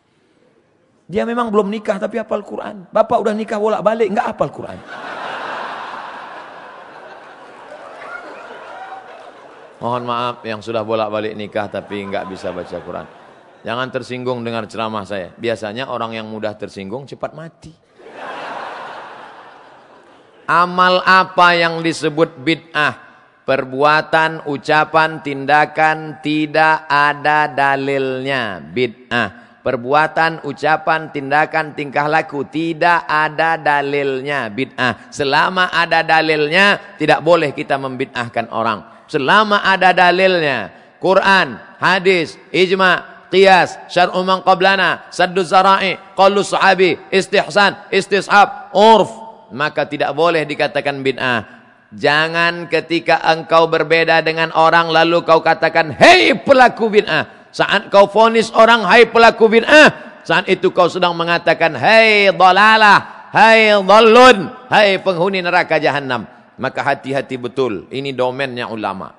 Dia memang belum nikah tapi hafal Quran. Bapak udah nikah bolak-balik nggak hafal Quran. Mohon maaf yang sudah bolak-balik nikah tapi nggak bisa baca Quran. Jangan tersinggung dengar ceramah saya. Biasanya orang yang mudah tersinggung cepat mati. Amal apa yang disebut bid'ah? Perbuatan, ucapan, tindakan tidak ada dalilnya bid'ah. Perbuatan, ucapan, tindakan, tingkah laku tidak ada dalilnya bid'ah. Selama ada dalilnya tidak boleh kita membid'ahkan orang. Selama ada dalilnya Quran, hadis, ijma, qiyas, syar'u man qablana, saddu zara'i, qalu sahabi, istihsan, istishab, urf, maka tidak boleh dikatakan bid'ah. Jangan ketika engkau berbeda dengan orang lalu kau katakan, "Hei pelaku bid'ah." Saat kau fonis orang hai pelaku bid'ah, saat itu kau sedang mengatakan hai dalalah, hai dhalun, hai penghuni neraka jahanam. Maka hati-hati betul, ini domainnya ulama.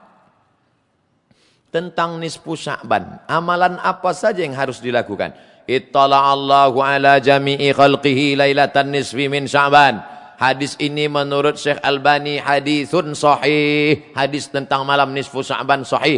Tentang nisfu sya'ban, amalan apa saja yang harus dilakukan? Ittala Allahu ala jami'i khalqihi lailatan nisfi min sya'ban. Hadis ini menurut Syekh Albani hadisun sahih. Hadis tentang malam nisfu Sya'ban sahih.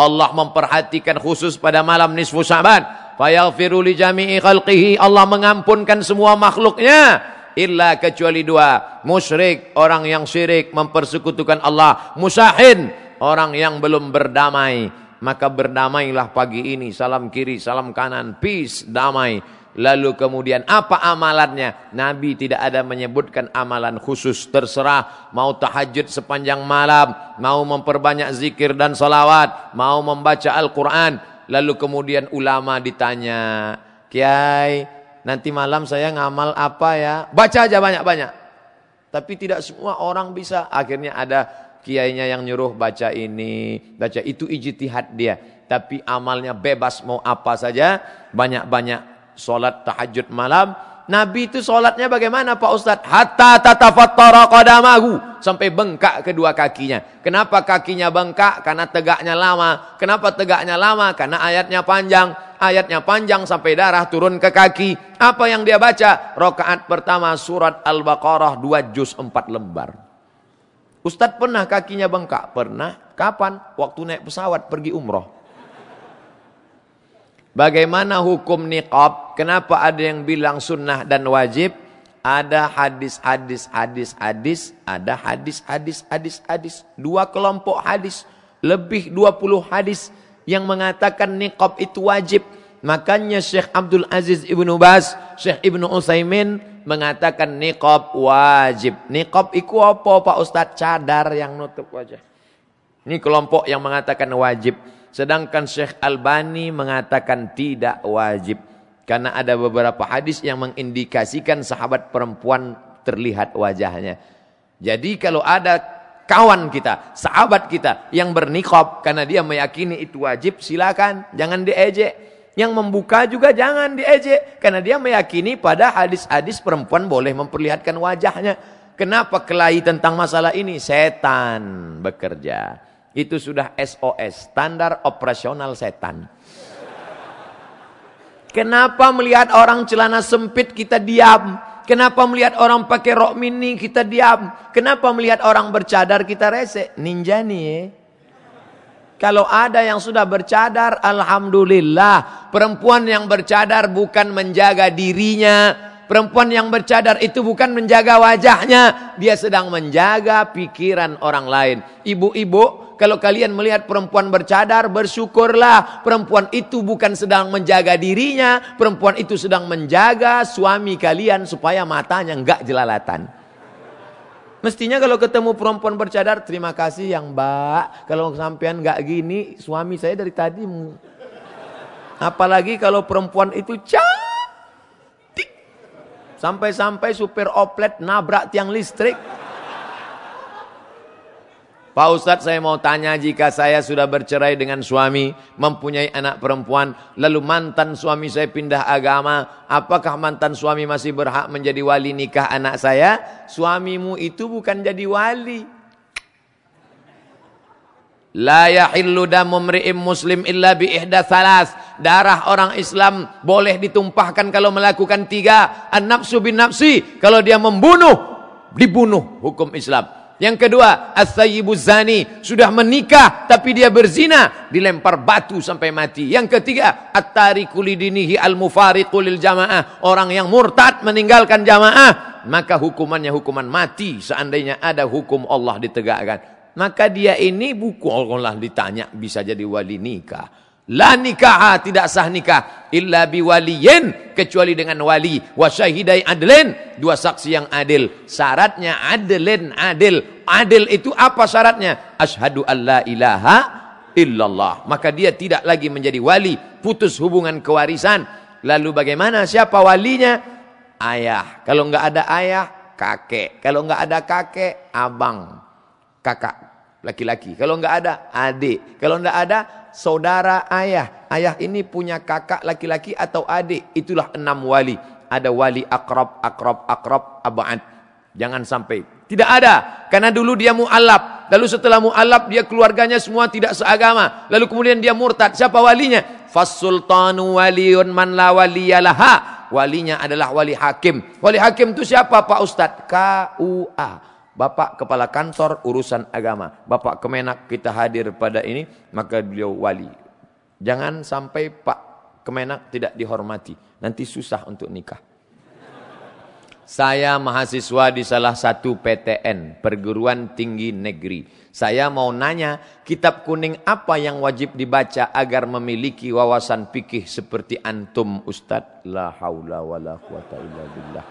Allah memperhatikan khusus pada malam nisfu Syaban. Fayaghfiru li jami'i khalqihi. Allah mengampunkan semua makhluknya illa kecuali dua, musyrik orang yang syirik mempersekutukan Allah, musahin orang yang belum berdamai. Maka berdamailah pagi ini, salam kiri, salam kanan, peace, damai. Lalu kemudian apa amalannya? Nabi tidak ada menyebutkan amalan khusus. Terserah mau tahajud sepanjang malam, mau memperbanyak zikir dan salawat, mau membaca Al-Quran. Lalu kemudian ulama ditanya, Kiai, nanti malam saya ngamal apa ya? Baca aja banyak-banyak. Tapi tidak semua orang bisa. Akhirnya ada kiainya yang nyuruh baca ini, baca itu ijtihad dia. Tapi amalnya bebas mau apa saja, banyak-banyak Sholat tahajud malam. Nabi itu sholatnya bagaimana Pak Ustadz? Hatta tatafattara qadamahu. Sampai bengkak kedua kakinya. Kenapa kakinya bengkak? Karena tegaknya lama. Kenapa tegaknya lama? Karena ayatnya panjang. Ayatnya panjang sampai darah turun ke kaki. Apa yang dia baca? Rokaat pertama surat Al-Baqarah 2 juz 4 lembar. Ustadz pernah kakinya bengkak? Pernah. Kapan? Waktu naik pesawat pergi umroh. Bagaimana hukum niqab? Kenapa ada yang bilang sunnah dan wajib? Ada hadis, hadis, hadis, hadis. Ada hadis, hadis, hadis, hadis. Dua kelompok hadis. Lebih 20 hadis yang mengatakan niqab itu wajib. Makanya Syekh Abdul Aziz Ibnu Bas, Syekh Ibnu Utsaimin mengatakan niqab wajib. Niqab iku apa Pak Ustaz? Cadar yang nutup wajah. Ini kelompok yang mengatakan wajib. Sedangkan Syekh Albani mengatakan tidak wajib. Karena ada beberapa hadis yang mengindikasikan sahabat perempuan terlihat wajahnya. Jadi kalau ada kawan kita, sahabat kita yang bernikob karena dia meyakini itu wajib, silakan, jangan diejek. Yang membuka juga jangan diejek karena dia meyakini pada hadis-hadis perempuan boleh memperlihatkan wajahnya. Kenapa kelahi tentang masalah ini? Setan bekerja. Itu sudah SOS, standar operasional setan. Kenapa melihat orang celana sempit kita diam? Kenapa melihat orang pakai rok mini kita diam? Kenapa melihat orang bercadar kita rese? Ninja nih Eh? Kalau ada yang sudah bercadar, Alhamdulillah. Perempuan yang bercadar bukan menjaga dirinya. Perempuan yang bercadar itu bukan menjaga wajahnya. Dia sedang menjaga pikiran orang lain. Ibu-ibu, kalau kalian melihat perempuan bercadar, bersyukurlah. Perempuan itu bukan sedang menjaga dirinya. Perempuan itu sedang menjaga suami kalian supaya matanya enggak jelalatan. Mestinya kalau ketemu perempuan bercadar, terima kasih yang mbak. Kalau sampean enggak gini, suami saya dari tadi. Apalagi kalau perempuan itu cantik. Sampai-sampai supir oplet nabrak tiang listrik. Pak Ustadz saya mau tanya jika saya sudah bercerai dengan suami, mempunyai anak perempuan, lalu mantan suami saya pindah agama, apakah mantan suami masih berhak menjadi wali nikah anak saya? Suamimu itu bukan jadi wali. La yahillu damu mri'im muslim salas. Darah orang Islam boleh ditumpahkan kalau melakukan tiga. anak nafsu nafsi. Kalau dia membunuh, dibunuh hukum Islam. Yang kedua, as zani, sudah menikah tapi dia berzina, dilempar batu sampai mati. Yang ketiga, Atari tariku al-mufariqu lil jamaah, orang yang murtad meninggalkan jamaah, maka hukumannya hukuman mati seandainya ada hukum Allah ditegakkan. Maka dia ini buku Allah ditanya bisa jadi wali nikah. La nikaha tidak sah nikah illa biwaliyin kecuali dengan wali wa syahidai adlin dua saksi yang adil syaratnya adlin adil adil itu apa syaratnya asyhadu alla ilaha illallah maka dia tidak lagi menjadi wali putus hubungan kewarisan lalu bagaimana siapa walinya ayah kalau enggak ada ayah kakek kalau enggak ada kakek abang kakak laki-laki kalau enggak ada adik kalau enggak ada saudara ayah. Ayah ini punya kakak laki-laki atau adik. Itulah enam wali. Ada wali akrab, akrab, akrab, abad. Jangan sampai. Tidak ada. Karena dulu dia mu'alab. Lalu setelah mu'alab, dia keluarganya semua tidak seagama. Lalu kemudian dia murtad. Siapa walinya? Fasultanu waliun man la waliyalaha. Walinya adalah wali hakim. Wali hakim itu siapa Pak Ustadz? K-U-A. Bapak Kepala Kantor Urusan Agama, Bapak Kemenak kita hadir pada ini, maka beliau wali. Jangan sampai Pak Kemenak tidak dihormati, nanti susah untuk nikah. Saya mahasiswa di salah satu PTN, perguruan tinggi negeri. Saya mau nanya, kitab kuning apa yang wajib dibaca agar memiliki wawasan pikih seperti antum Ustadz? La haula wa la quwata illa billah.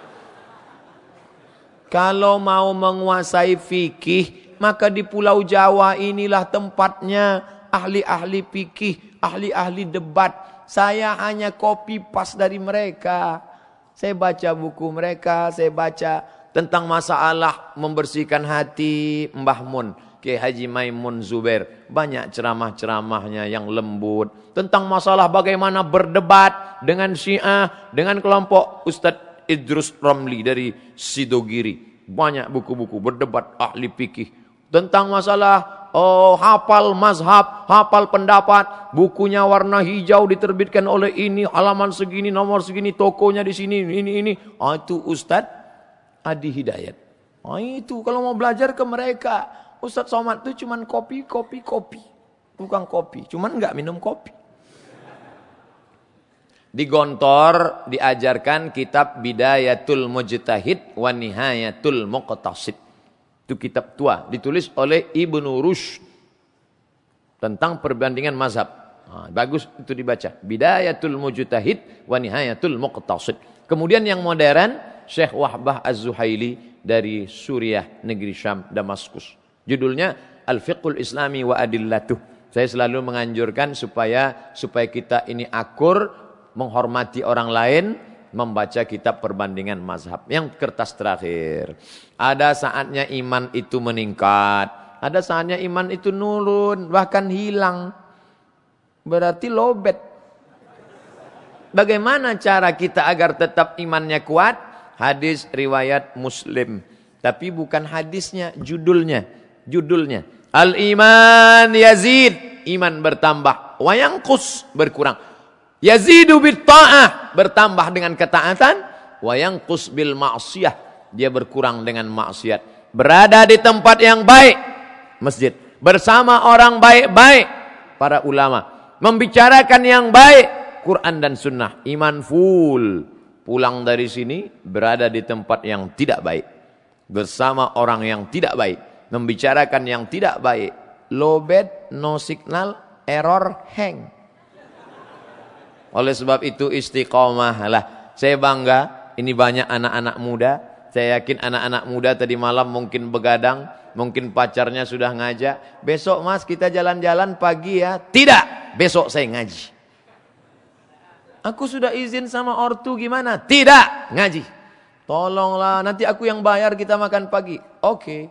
Kalau mau menguasai fikih, maka di Pulau Jawa inilah tempatnya ahli-ahli fikih, ahli-ahli debat. Saya hanya copy pas dari mereka. Saya baca buku mereka, saya baca tentang masalah membersihkan hati Mbah Mun. Ke Haji Maimun Zubair. Banyak ceramah-ceramahnya yang lembut. Tentang masalah bagaimana berdebat dengan syiah, dengan kelompok Ustadz Idrus Romli dari Sidogiri. Banyak buku-buku berdebat ahli fikih tentang masalah oh hafal mazhab, hafal pendapat, bukunya warna hijau diterbitkan oleh ini, halaman segini, nomor segini, tokonya di sini, ini ini. Oh, itu Ustadz Adi Hidayat. Oh, itu kalau mau belajar ke mereka, Ustadz Somad itu cuma kopi, kopi, kopi. Tukang kopi, cuma nggak minum kopi. Di Gontor diajarkan kitab Bidayatul Mujtahid wa Nihayatul Muqtasid. Itu kitab tua, ditulis oleh Ibnu Rushd tentang perbandingan mazhab. Nah, bagus itu dibaca. Bidayatul Mujtahid wa Nihayatul Muqtasid. Kemudian yang modern Syekh Wahbah Az-Zuhaili dari Suriah, negeri Syam, Damaskus. Judulnya Al-Fiqhul Islami wa Adillatuh. Saya selalu menganjurkan supaya supaya kita ini akur menghormati orang lain, membaca kitab perbandingan mazhab. Yang kertas terakhir. Ada saatnya iman itu meningkat. Ada saatnya iman itu nurun, bahkan hilang. Berarti lobet. Bagaimana cara kita agar tetap imannya kuat? Hadis riwayat muslim. Tapi bukan hadisnya, judulnya. Judulnya. Al-iman yazid. Iman bertambah. Wayangkus berkurang. Yazidu ta'ah, bertambah dengan ketaatan, wayang kusbil ma'siyah, dia berkurang dengan maksiat. Berada di tempat yang baik, masjid, bersama orang baik-baik, para ulama, membicarakan yang baik, Quran dan sunnah, iman full. Pulang dari sini berada di tempat yang tidak baik, bersama orang yang tidak baik, membicarakan yang tidak baik. Low bed, no signal, error, hang. Oleh sebab itu istiqomah lah. Saya bangga ini banyak anak-anak muda. Saya yakin anak-anak muda tadi malam mungkin begadang, mungkin pacarnya sudah ngajak, besok Mas kita jalan-jalan pagi ya. Tidak, besok saya ngaji. Aku sudah izin sama ortu gimana? Tidak, ngaji. Tolonglah nanti aku yang bayar kita makan pagi. Oke. Okay.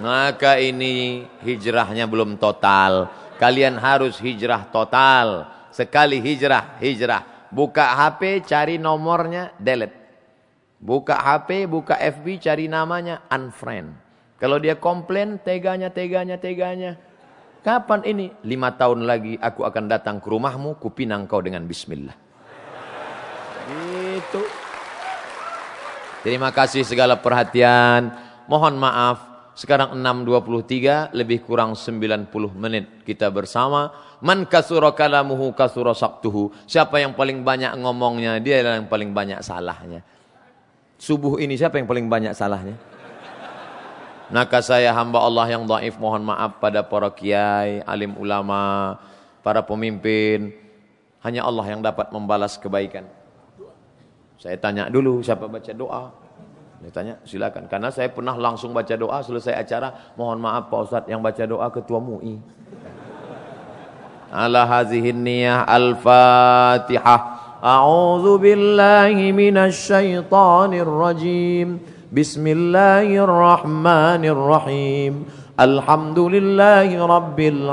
maka ini hijrahnya belum total. Kalian harus hijrah total. Sekali hijrah, hijrah. Buka HP, cari nomornya, delete. Buka HP, buka FB, cari namanya, unfriend. Kalau dia komplain, teganya, teganya, teganya. Kapan ini? Lima tahun lagi aku akan datang ke rumahmu, kupinang kau dengan bismillah. Itu. Terima kasih segala perhatian. Mohon maaf sekarang 6.23 lebih kurang 90 menit kita bersama man kasura kalamuhu kasura saktuhu siapa yang paling banyak ngomongnya dia yang paling banyak salahnya subuh ini siapa yang paling banyak salahnya maka saya hamba Allah yang dhaif mohon maaf pada para kiai alim ulama para pemimpin hanya Allah yang dapat membalas kebaikan saya tanya dulu siapa baca doa Ditanya, silakan. Karena saya pernah langsung baca doa selesai acara, mohon maaf Pak Ustadz yang baca doa ketua MUI. Ala hazihin niyah al-fatihah. A'udzu billahi minasy syaithanir rajim. Bismillahirrahmanirrahim. Alhamdulillahi rabbil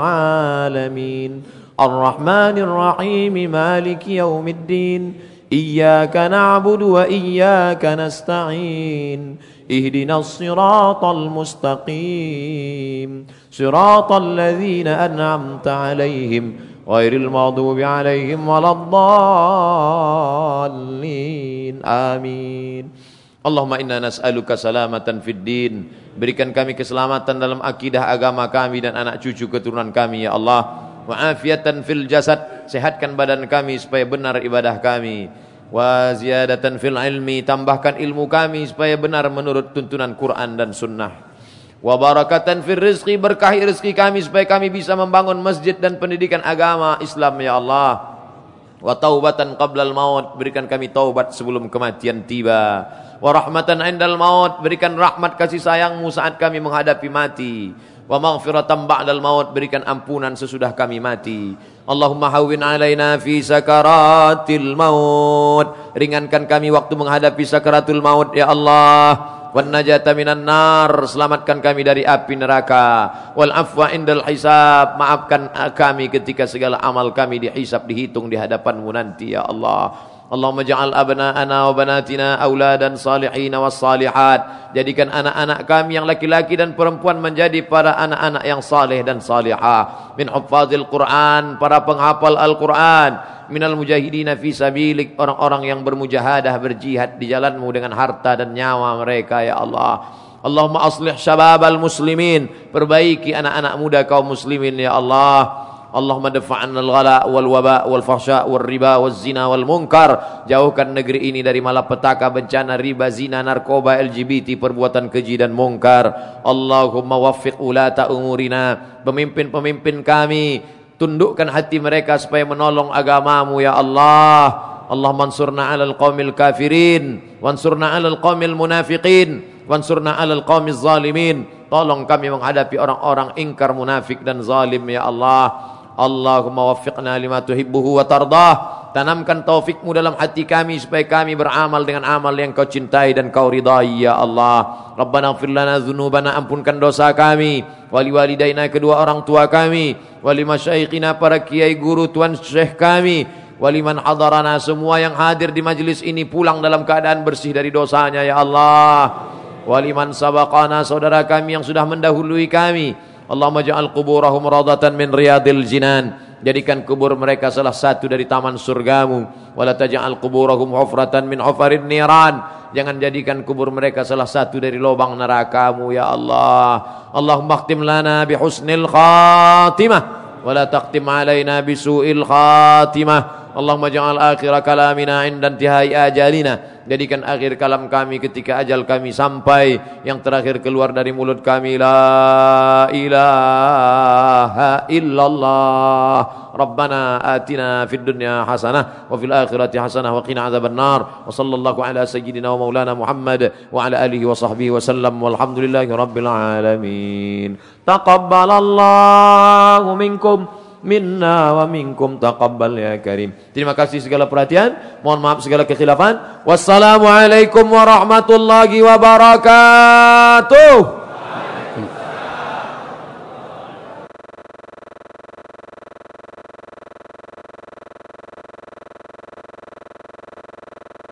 alamin. Ar-Rahmanir Rahim Maliki yaumiddin. إياك نعبد وإياك نستعين اهدنا الصراط المستقيم صراط الذين أنعمت عليهم غير المغضوب عليهم ولا الضالين آمين Allahumma inna nas'aluka salamatan fid din. Berikan kami keselamatan dalam akidah agama kami dan anak cucu keturunan kami ya Allah wa fil jasad sehatkan badan kami supaya benar ibadah kami wa ziyadatan fil ilmi tambahkan ilmu kami supaya benar menurut tuntunan Quran dan sunnah wa barakatan fil rizqi berkahi rezeki kami supaya kami bisa membangun masjid dan pendidikan agama Islam ya Allah wa taubatan qabla maut berikan kami taubat sebelum kematian tiba wa rahmatan indal maut berikan rahmat kasih sayangmu saat kami menghadapi mati wa maghfiratan ba'dal maut berikan ampunan sesudah kami mati Allahumma hawwin alaina fi sakaratil maut ringankan kami waktu menghadapi sakaratul maut ya Allah wan najata minan nar selamatkan kami dari api neraka wal afwa indal hisab maafkan kami ketika segala amal kami dihisab dihitung di hadapanmu nanti ya Allah Allahumma ja'al abna'ana wa banatina auladan salihina was salihat. Jadikan anak-anak kami yang laki-laki dan perempuan menjadi para anak-anak yang saleh dan salihah. Min huffazil Qur'an, para penghafal Al-Qur'an, minal mujahidina fi sabilik, orang-orang yang bermujahadah berjihad di jalanmu dengan harta dan nyawa mereka ya Allah. Allahumma aslih syabab muslimin Perbaiki anak-anak muda kaum muslimin Ya Allah Allahumma dafa'anna al-ghala wal waba wal fahsya wal riba wal zina wal munkar jauhkan negeri ini dari malapetaka bencana riba zina narkoba LGBT perbuatan keji dan mungkar Allahumma waffiq ulata umurina pemimpin-pemimpin kami tundukkan hati mereka supaya menolong agamamu ya Allah Allah mansurna al qawmil kafirin Wansurna al qawmil munafiqin Wansurna al qawmil zalimin Tolong kami menghadapi orang-orang ingkar munafik dan zalim ya Allah Allahumma waffiqna lima tuhibbuhu wa tardah. Tanamkan taufikmu dalam hati kami supaya kami beramal dengan amal yang kau cintai dan kau ridai ya Allah. Rabbana ighfir lana dzunubana ampunkan dosa kami, wali walidaina kedua orang tua kami, wali masyaikhina para kiai guru tuan syekh kami, waliman hadarana semua yang hadir di majlis ini pulang dalam keadaan bersih dari dosanya ya Allah. Waliman sabakana saudara kami yang sudah mendahului kami Allahumma ja'al kuburahum radatan min riyadil jinan jadikan kubur mereka salah satu dari taman surgamu wala taj'al kuburahum hufratan min hufarin niran jangan jadikan kubur mereka salah satu dari lubang nerakamu ya Allah Allah khtim lana bi husnil khatimah wala taqtim alaina bi su'il khatimah Allahumma ja'al akhir kalamina indan tihai ajalina jadikan akhir kalam kami ketika ajal kami sampai yang terakhir keluar dari mulut kami la ilaha illallah ربنا آتنا في الدنيا حسنة وفي الآخرة حسنة وقنا عذاب النار وصلى الله على سيدنا ومولانا محمد وعلى آله وصحبه وسلم والحمد لله رب العالمين تقبل الله منكم minna wa minkum taqabbal ya karim. Terima kasih segala perhatian, mohon maaf segala kekhilafan. Wassalamualaikum warahmatullahi wabarakatuh.